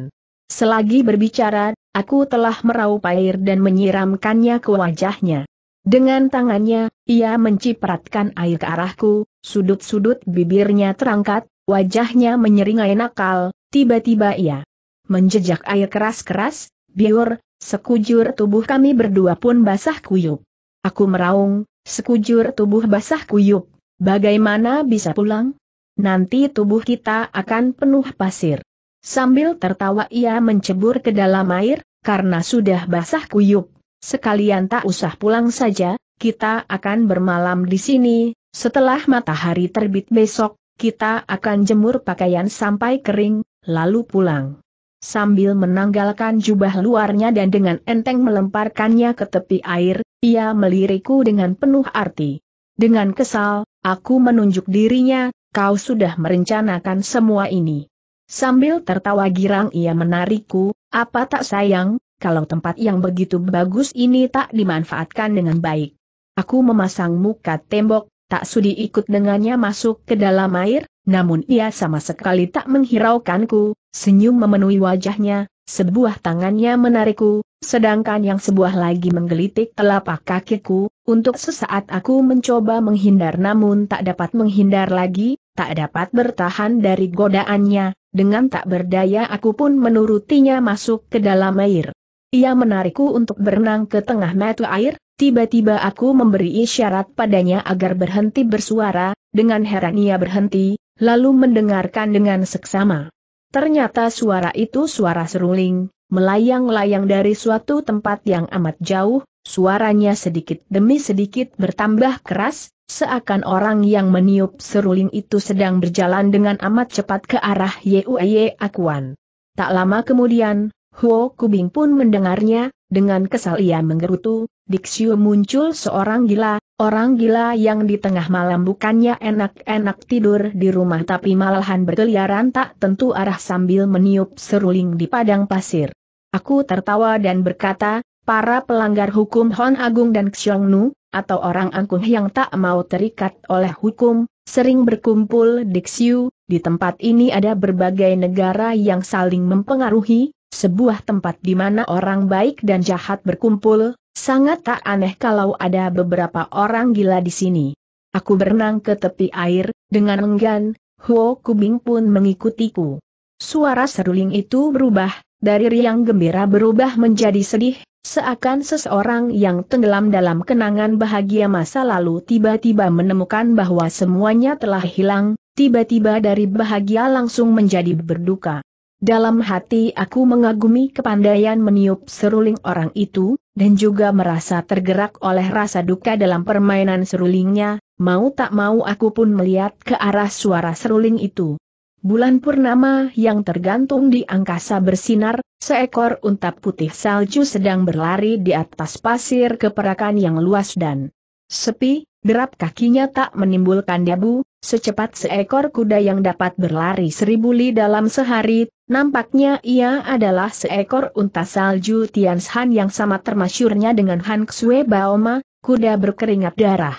Selagi berbicara, aku telah meraup air dan menyiramkannya ke wajahnya. Dengan tangannya, ia mencipratkan air ke arahku, sudut-sudut bibirnya terangkat, wajahnya menyeringai nakal, Tiba-tiba ia menjejak air keras-keras, biur, sekujur tubuh kami berdua pun basah kuyup. Aku meraung, sekujur tubuh basah kuyup, bagaimana bisa pulang? Nanti tubuh kita akan penuh pasir. Sambil tertawa ia mencebur ke dalam air, karena sudah basah kuyup. Sekalian tak usah pulang saja, kita akan bermalam di sini, setelah matahari terbit besok, kita akan jemur pakaian sampai kering, lalu pulang. Sambil menanggalkan jubah luarnya dan dengan enteng melemparkannya ke tepi air, ia melirikku dengan penuh arti. Dengan kesal, aku menunjuk dirinya, kau sudah merencanakan semua ini. Sambil tertawa girang ia menarikku, apa tak sayang, kalau tempat yang begitu bagus ini tak dimanfaatkan dengan baik. Aku memasang muka tembok, tak sudi ikut dengannya masuk ke dalam air, namun ia sama sekali tak menghiraukanku, senyum memenuhi wajahnya, sebuah tangannya menarikku, sedangkan yang sebuah lagi menggelitik telapak kakiku, untuk sesaat aku mencoba menghindar namun tak dapat menghindar lagi, tak dapat bertahan dari godaannya, dengan tak berdaya aku pun menurutinya masuk ke dalam air. Ia menarikku untuk berenang ke tengah mata air, tiba-tiba aku memberi isyarat padanya agar berhenti bersuara, dengan heran ia berhenti, lalu mendengarkan dengan seksama. Ternyata suara itu suara seruling, melayang-layang dari suatu tempat yang amat jauh, suaranya sedikit demi sedikit bertambah keras, seakan orang yang meniup seruling itu sedang berjalan dengan amat cepat ke arah Yueye Akuan. Tak lama kemudian, Huo Kubing pun mendengarnya, dengan kesal ia menggerutu, Diksyu muncul seorang gila, Orang gila yang di tengah malam bukannya enak-enak tidur di rumah tapi malahan berkeliaran tak tentu arah sambil meniup seruling di padang pasir. Aku tertawa dan berkata, para pelanggar hukum Hon Agung dan Xiong Nu, atau orang angkuh yang tak mau terikat oleh hukum, sering berkumpul di Xiu, di tempat ini ada berbagai negara yang saling mempengaruhi, sebuah tempat di mana orang baik dan jahat berkumpul, Sangat tak aneh kalau ada beberapa orang gila di sini. Aku berenang ke tepi air, dengan enggan, Huo Kubing pun mengikutiku. Suara seruling itu berubah, dari riang gembira berubah menjadi sedih, seakan seseorang yang tenggelam dalam kenangan bahagia masa lalu tiba-tiba menemukan bahwa semuanya telah hilang, tiba-tiba dari bahagia langsung menjadi berduka. Dalam hati aku mengagumi kepandaian meniup seruling orang itu, dan juga merasa tergerak oleh rasa duka dalam permainan serulingnya, mau tak mau aku pun melihat ke arah suara seruling itu. Bulan purnama yang tergantung di angkasa bersinar, seekor unta putih salju sedang berlari di atas pasir keperakan yang luas dan sepi, derap kakinya tak menimbulkan debu, Secepat seekor kuda yang dapat berlari seribu li dalam sehari, nampaknya ia adalah seekor unta salju Tianshan yang sama termasyurnya dengan Han Xue Baoma, kuda berkeringat darah.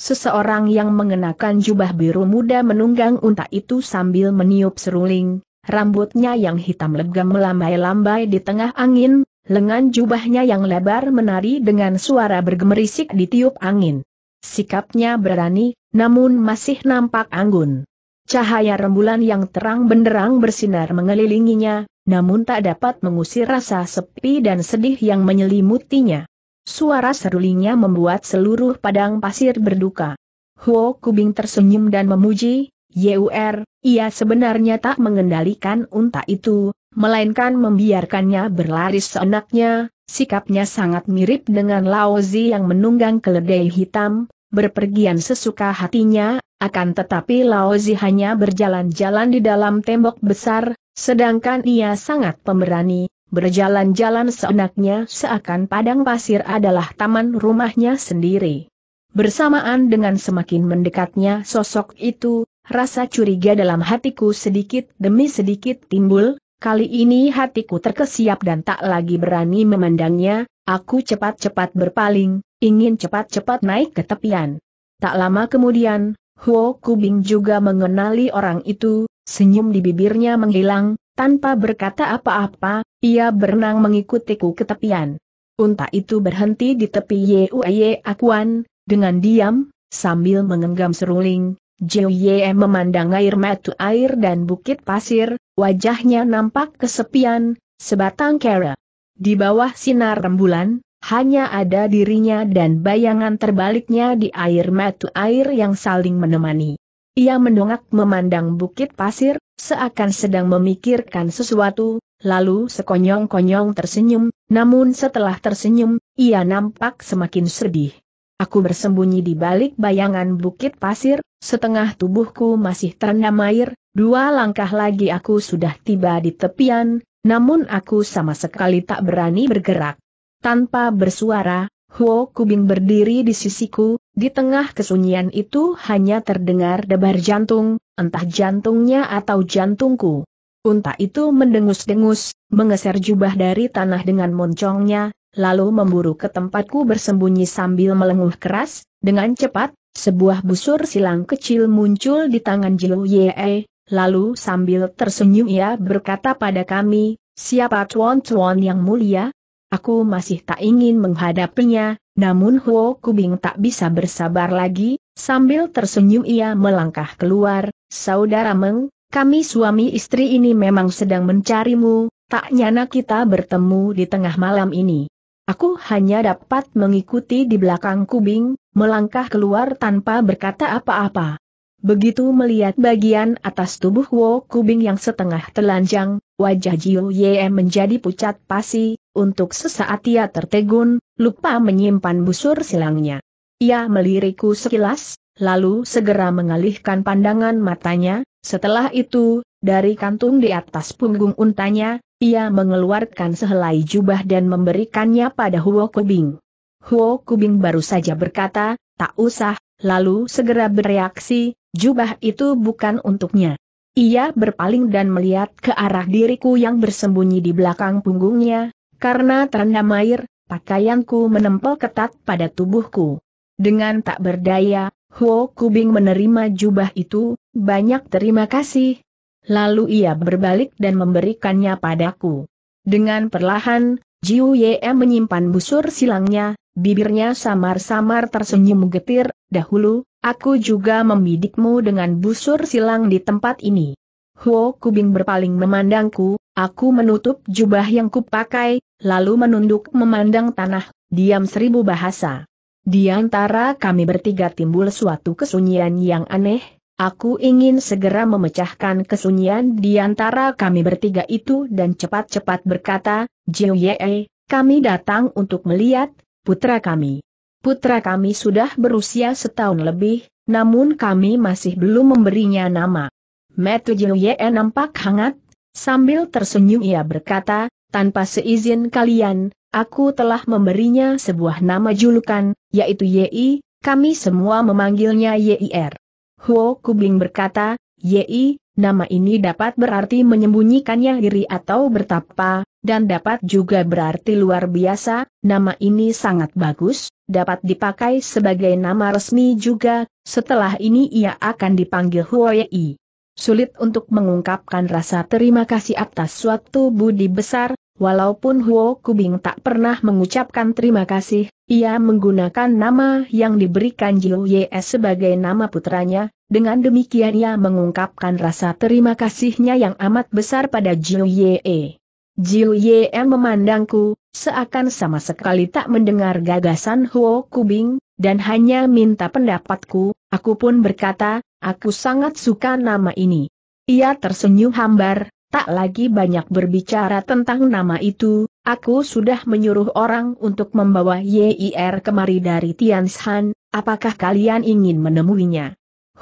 Seseorang yang mengenakan jubah biru muda menunggang unta itu sambil meniup seruling, rambutnya yang hitam legam melambai-lambai di tengah angin, lengan jubahnya yang lebar menari dengan suara bergemerisik tiup angin. Sikapnya berani, namun masih nampak anggun. Cahaya rembulan yang terang benderang bersinar mengelilinginya, namun tak dapat mengusir rasa sepi dan sedih yang menyelimutinya. Suara serulingnya membuat seluruh padang pasir berduka. Huo Kubing tersenyum dan memuji, Yur, ia sebenarnya tak mengendalikan unta itu, melainkan membiarkannya berlari seenaknya, sikapnya sangat mirip dengan Laozi yang menunggang keledai hitam, berpergian sesuka hatinya, akan tetapi Laozi hanya berjalan-jalan di dalam tembok besar, sedangkan ia sangat pemberani, berjalan-jalan seenaknya seakan padang pasir adalah taman rumahnya sendiri. Bersamaan dengan semakin mendekatnya sosok itu, rasa curiga dalam hatiku sedikit demi sedikit timbul, kali ini hatiku terkesiap dan tak lagi berani memandangnya, aku cepat-cepat berpaling, ingin cepat-cepat naik ke tepian. Tak lama kemudian, Huo Kubing juga mengenali orang itu, senyum di bibirnya menghilang, tanpa berkata apa-apa, ia berenang mengikutiku ke tepian. Unta itu berhenti di tepi Yue Akuan, dengan diam, sambil mengenggam seruling, Ye memandang air matu air dan bukit pasir, wajahnya nampak kesepian, sebatang kera. Di bawah sinar rembulan, hanya ada dirinya dan bayangan terbaliknya di air matu air yang saling menemani. Ia mendongak memandang bukit pasir, seakan sedang memikirkan sesuatu, lalu sekonyong-konyong tersenyum, namun setelah tersenyum, ia nampak semakin sedih. Aku bersembunyi di balik bayangan bukit pasir, setengah tubuhku masih terendam air, dua langkah lagi aku sudah tiba di tepian, namun aku sama sekali tak berani bergerak. Tanpa bersuara, Huo Kubing berdiri di sisiku, di tengah kesunyian itu hanya terdengar debar jantung, entah jantungnya atau jantungku. Unta itu mendengus-dengus, mengeser jubah dari tanah dengan moncongnya, lalu memburu ke tempatku bersembunyi sambil melenguh keras, dengan cepat, sebuah busur silang kecil muncul di tangan Jiu Ye, lalu sambil tersenyum ia berkata pada kami, siapa Tuan Tuan yang mulia, Aku masih tak ingin menghadapinya, namun Huo Kubing tak bisa bersabar lagi, sambil tersenyum ia melangkah keluar, Saudara Meng, kami suami istri ini memang sedang mencarimu, tak nyana kita bertemu di tengah malam ini. Aku hanya dapat mengikuti di belakang Kubing, melangkah keluar tanpa berkata apa-apa. Begitu melihat bagian atas tubuh Wo Kubing yang setengah telanjang, wajah Jiu Ye menjadi pucat pasi, untuk sesaat ia tertegun, lupa menyimpan busur silangnya. Ia melirikku sekilas, lalu segera mengalihkan pandangan matanya, setelah itu, dari kantung di atas punggung untanya, ia mengeluarkan sehelai jubah dan memberikannya pada Huo Kubing. Huo Kubing baru saja berkata, tak usah, lalu segera bereaksi, jubah itu bukan untuknya. Ia berpaling dan melihat ke arah diriku yang bersembunyi di belakang punggungnya, karena terendam air, pakaianku menempel ketat pada tubuhku. Dengan tak berdaya, Huo Kubing menerima jubah itu, banyak terima kasih. Lalu ia berbalik dan memberikannya padaku. Dengan perlahan, Jiu Ye menyimpan busur silangnya, bibirnya samar-samar tersenyum getir, dahulu, aku juga membidikmu dengan busur silang di tempat ini. Huo Kubing berpaling memandangku, Aku menutup jubah yang kupakai, lalu menunduk memandang tanah, diam seribu bahasa. Di antara kami bertiga timbul suatu kesunyian yang aneh, aku ingin segera memecahkan kesunyian di antara kami bertiga itu dan cepat-cepat berkata, Jiuye, kami datang untuk melihat, putra kami. Putra kami sudah berusia setahun lebih, namun kami masih belum memberinya nama. Metu Jiuye nampak hangat, Sambil tersenyum ia berkata, tanpa seizin kalian, aku telah memberinya sebuah nama julukan, yaitu Yi, kami semua memanggilnya YIR. Er. Huo Kubing berkata, Yi, nama ini dapat berarti menyembunyikannya diri atau bertapa, dan dapat juga berarti luar biasa, nama ini sangat bagus, dapat dipakai sebagai nama resmi juga, setelah ini ia akan dipanggil Huo Yi. Sulit untuk mengungkapkan rasa terima kasih atas suatu budi besar, walaupun Huo Kubing tak pernah mengucapkan terima kasih, ia menggunakan nama yang diberikan Jiu Ye sebagai nama putranya, dengan demikian ia mengungkapkan rasa terima kasihnya yang amat besar pada Jiu Ye. Jiu Ye memandangku, seakan sama sekali tak mendengar gagasan Huo Kubing, dan hanya minta pendapatku, aku pun berkata, Aku sangat suka nama ini. Ia tersenyum hambar, tak lagi banyak berbicara tentang nama itu, aku sudah menyuruh orang untuk membawa YIR kemari dari Tianshan, apakah kalian ingin menemuinya?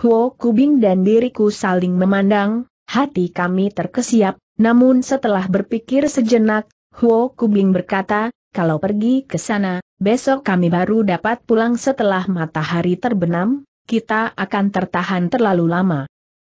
Huo Kubing dan diriku saling memandang, hati kami terkesiap, namun setelah berpikir sejenak, Huo Kubing berkata, kalau pergi ke sana, besok kami baru dapat pulang setelah matahari terbenam, kita akan tertahan terlalu lama.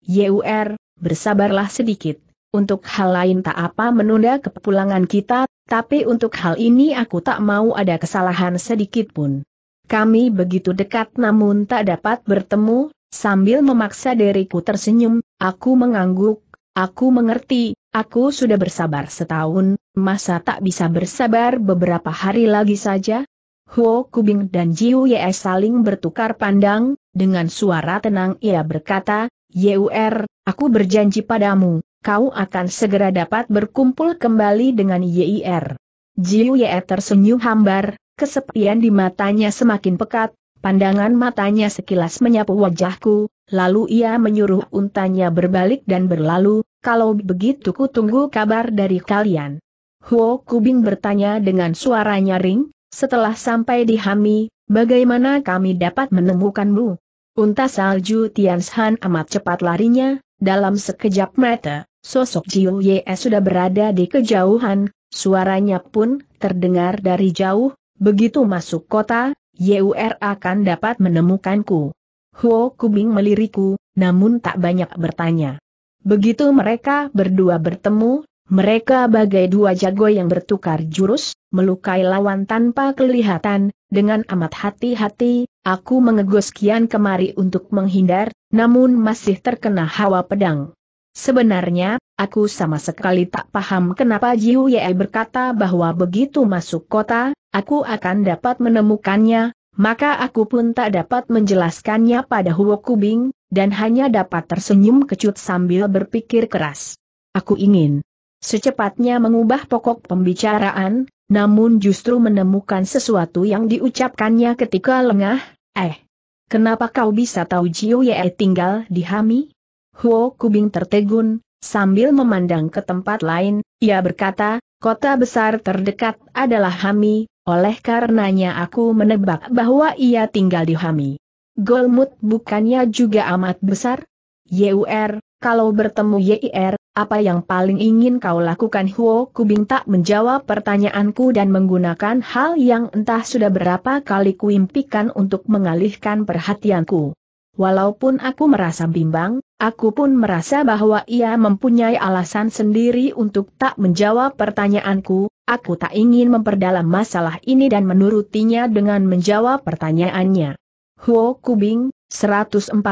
Yur, bersabarlah sedikit. Untuk hal lain tak apa menunda kepulangan kita, tapi untuk hal ini aku tak mau ada kesalahan sedikit pun. Kami begitu dekat namun tak dapat bertemu, sambil memaksa diriku tersenyum, aku mengangguk, aku mengerti, aku sudah bersabar setahun, masa tak bisa bersabar beberapa hari lagi saja? Huo Kubing dan Jiu Ye saling bertukar pandang, dengan suara tenang ia berkata, Yur, aku berjanji padamu, kau akan segera dapat berkumpul kembali dengan Yir. Jiu Ye tersenyum hambar, kesepian di matanya semakin pekat, pandangan matanya sekilas menyapu wajahku, lalu ia menyuruh untanya berbalik dan berlalu, kalau begitu ku tunggu kabar dari kalian. Huo Kubing bertanya dengan suara nyaring, setelah sampai di Hami, bagaimana kami dapat menemukanmu? Unta salju Tianshan amat cepat larinya, dalam sekejap mata, sosok Jiu Ye sudah berada di kejauhan, suaranya pun terdengar dari jauh, begitu masuk kota, Yur er akan dapat menemukanku. Huo Kubing meliriku, namun tak banyak bertanya. Begitu mereka berdua bertemu, mereka bagai dua jago yang bertukar jurus, melukai lawan tanpa kelihatan, dengan amat hati-hati, Aku mengegus kian kemari untuk menghindar, namun masih terkena hawa pedang. Sebenarnya, aku sama sekali tak paham kenapa Jiu Ye berkata bahwa begitu masuk kota, aku akan dapat menemukannya, maka aku pun tak dapat menjelaskannya pada Huo Kubing, dan hanya dapat tersenyum kecut sambil berpikir keras. Aku ingin secepatnya mengubah pokok pembicaraan, namun justru menemukan sesuatu yang diucapkannya ketika lengah, Eh, kenapa kau bisa tahu Jiu Ye tinggal di Hami? Huo Kubing tertegun, sambil memandang ke tempat lain, ia berkata, kota besar terdekat adalah Hami, oleh karenanya aku menebak bahwa ia tinggal di Hami. Golmut bukannya juga amat besar? YUR, kalau bertemu YIR, apa yang paling ingin kau lakukan Huo Kubing tak menjawab pertanyaanku dan menggunakan hal yang entah sudah berapa kali kuimpikan untuk mengalihkan perhatianku. Walaupun aku merasa bimbang, aku pun merasa bahwa ia mempunyai alasan sendiri untuk tak menjawab pertanyaanku, aku tak ingin memperdalam masalah ini dan menurutinya dengan menjawab pertanyaannya. Huo Kubing, 140-117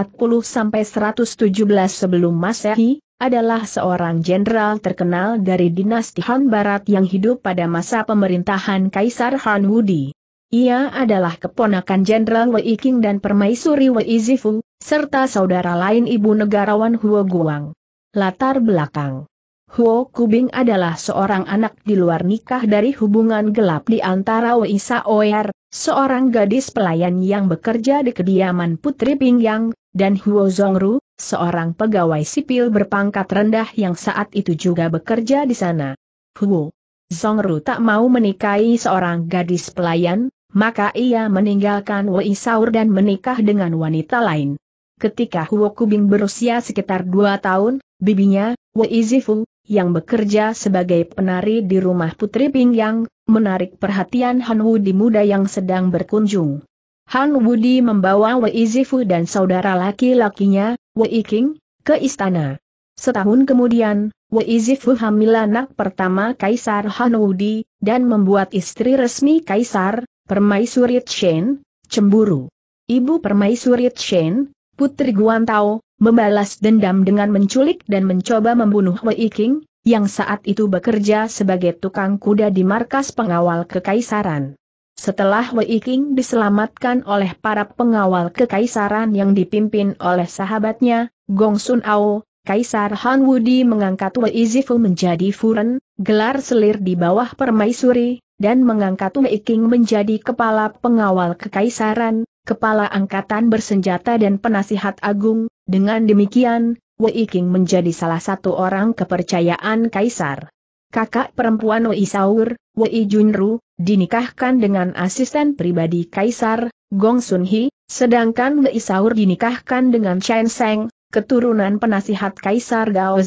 sebelum Masehi, adalah seorang jenderal terkenal dari dinasti Han Barat yang hidup pada masa pemerintahan Kaisar Han Wudi. Ia adalah keponakan Jenderal Wei Qing dan permaisuri Wei Zifu, serta saudara lain ibu negarawan Huo Guang. Latar belakang Huo Kubing adalah seorang anak di luar nikah dari hubungan gelap di antara Wei Saoer, seorang gadis pelayan yang bekerja di kediaman Putri Pingyang, dan Huo Zongru, seorang pegawai sipil berpangkat rendah yang saat itu juga bekerja di sana. Huo Zongru tak mau menikahi seorang gadis pelayan, maka ia meninggalkan Wei Saur dan menikah dengan wanita lain. Ketika Huo Kubing berusia sekitar dua tahun, bibinya, Wei Zifu, yang bekerja sebagai penari di rumah Putri Yang, menarik perhatian Han Wudi muda yang sedang berkunjung. Han Wudi membawa Wei Zifu dan saudara laki-lakinya, Wei King, ke istana. Setahun kemudian, Wei Zifu hamil anak pertama Kaisar Han Wudi, dan membuat istri resmi Kaisar, Permaisuri Chen, cemburu. Ibu Permaisuri Chen. Putri Guan Tao membalas dendam dengan menculik dan mencoba membunuh Wei King, yang saat itu bekerja sebagai tukang kuda di markas pengawal kekaisaran. Setelah Wei King diselamatkan oleh para pengawal kekaisaran yang dipimpin oleh sahabatnya, Gong Sun Ao, Kaisar Han Wudi mengangkat Wei Zifu menjadi Furen, gelar selir di bawah permaisuri, dan mengangkat Wei King menjadi kepala pengawal kekaisaran, kepala angkatan bersenjata dan penasihat agung, dengan demikian, Wei King menjadi salah satu orang kepercayaan kaisar. Kakak perempuan Wei Saur, Wei Junru, dinikahkan dengan asisten pribadi kaisar, Gong Sun Hee, sedangkan Wei Saur dinikahkan dengan Chen Seng, keturunan penasihat kaisar Gao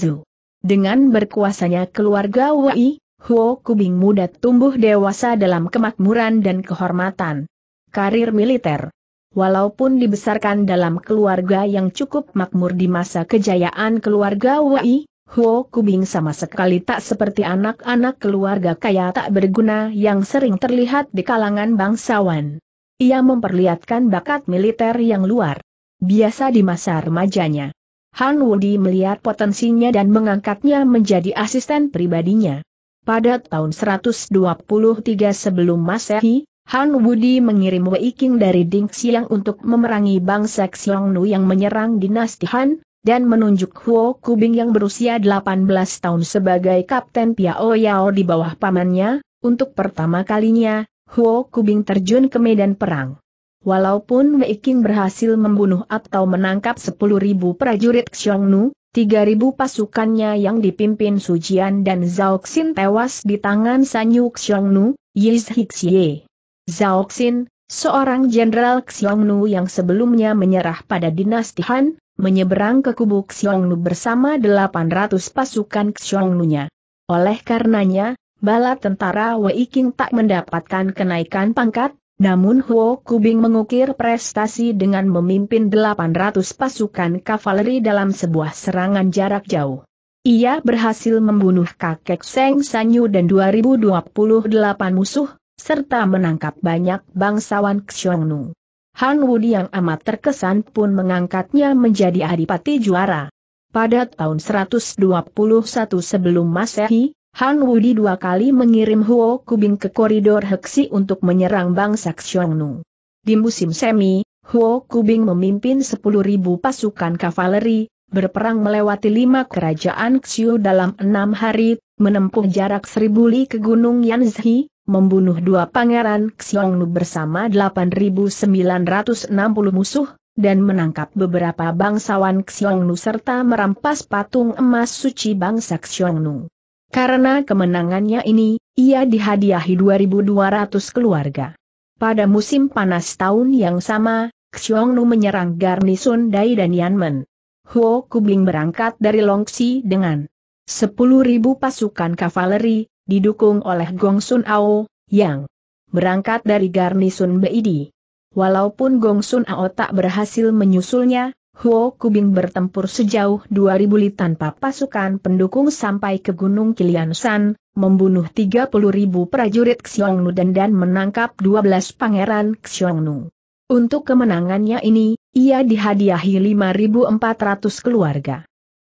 Dengan berkuasanya keluarga Wei, Huo Kubing muda tumbuh dewasa dalam kemakmuran dan kehormatan. Karir militer Walaupun dibesarkan dalam keluarga yang cukup makmur di masa kejayaan keluarga Wei, Huo Kubing sama sekali tak seperti anak-anak keluarga kaya tak berguna yang sering terlihat di kalangan bangsawan. Ia memperlihatkan bakat militer yang luar biasa di masa remajanya. Han Wudi melihat potensinya dan mengangkatnya menjadi asisten pribadinya. Pada tahun 123 sebelum Masehi, Han Wudi mengirim Wei Qing dari Ding Xiang untuk memerangi bangsa Xiongnu yang menyerang dinasti Han, dan menunjuk Huo Kubing yang berusia 18 tahun sebagai Kapten Piao Yao di bawah pamannya, untuk pertama kalinya, Huo Kubing terjun ke medan perang. Walaupun Wei Qing berhasil membunuh atau menangkap 10.000 prajurit Xiongnu, 3.000 pasukannya yang dipimpin Su Jian dan Zhao Xin tewas di tangan Sanyu Xiongnu, Yi Hixie. Zhao Xin, seorang Jenderal Xiongnu yang sebelumnya menyerah pada dinasti Han, menyeberang ke kubu Xiongnu bersama 800 pasukan Xiongnu-nya. Oleh karenanya, bala tentara Wei King tak mendapatkan kenaikan pangkat, namun Huo Kubing mengukir prestasi dengan memimpin 800 pasukan kavaleri dalam sebuah serangan jarak jauh. Ia berhasil membunuh kakek Seng Sanyu dan 2028 musuh, serta menangkap banyak bangsawan Xiongnu. Han Wudi yang amat terkesan pun mengangkatnya menjadi adipati juara. Pada tahun 121 sebelum masehi, Han Wudi dua kali mengirim Huo Kubing ke koridor Heksi untuk menyerang bangsa Xiongnu. Di musim semi, Huo Kubing memimpin 10.000 pasukan kavaleri, berperang melewati lima kerajaan Xiu dalam enam hari, menempuh jarak seribu li ke Gunung Yanzhi, membunuh dua pangeran Xiongnu bersama 8.960 musuh, dan menangkap beberapa bangsawan Xiongnu serta merampas patung emas suci bangsa Xiongnu. Karena kemenangannya ini, ia dihadiahi 2.200 keluarga. Pada musim panas tahun yang sama, Xiongnu menyerang garnisun Dai dan Yanmen. Huo Kubing berangkat dari Longxi dengan 10.000 pasukan kavaleri, didukung oleh Gong Sun Ao, yang berangkat dari garnisun Beidi. Walaupun Gong Sun Ao tak berhasil menyusulnya, Huo Kubing bertempur sejauh 2000 li tanpa pasukan pendukung sampai ke Gunung Kiliansan, membunuh 30.000 prajurit Xiongnu dan dan menangkap 12 pangeran Xiongnu. Untuk kemenangannya ini, ia dihadiahi 5.400 keluarga.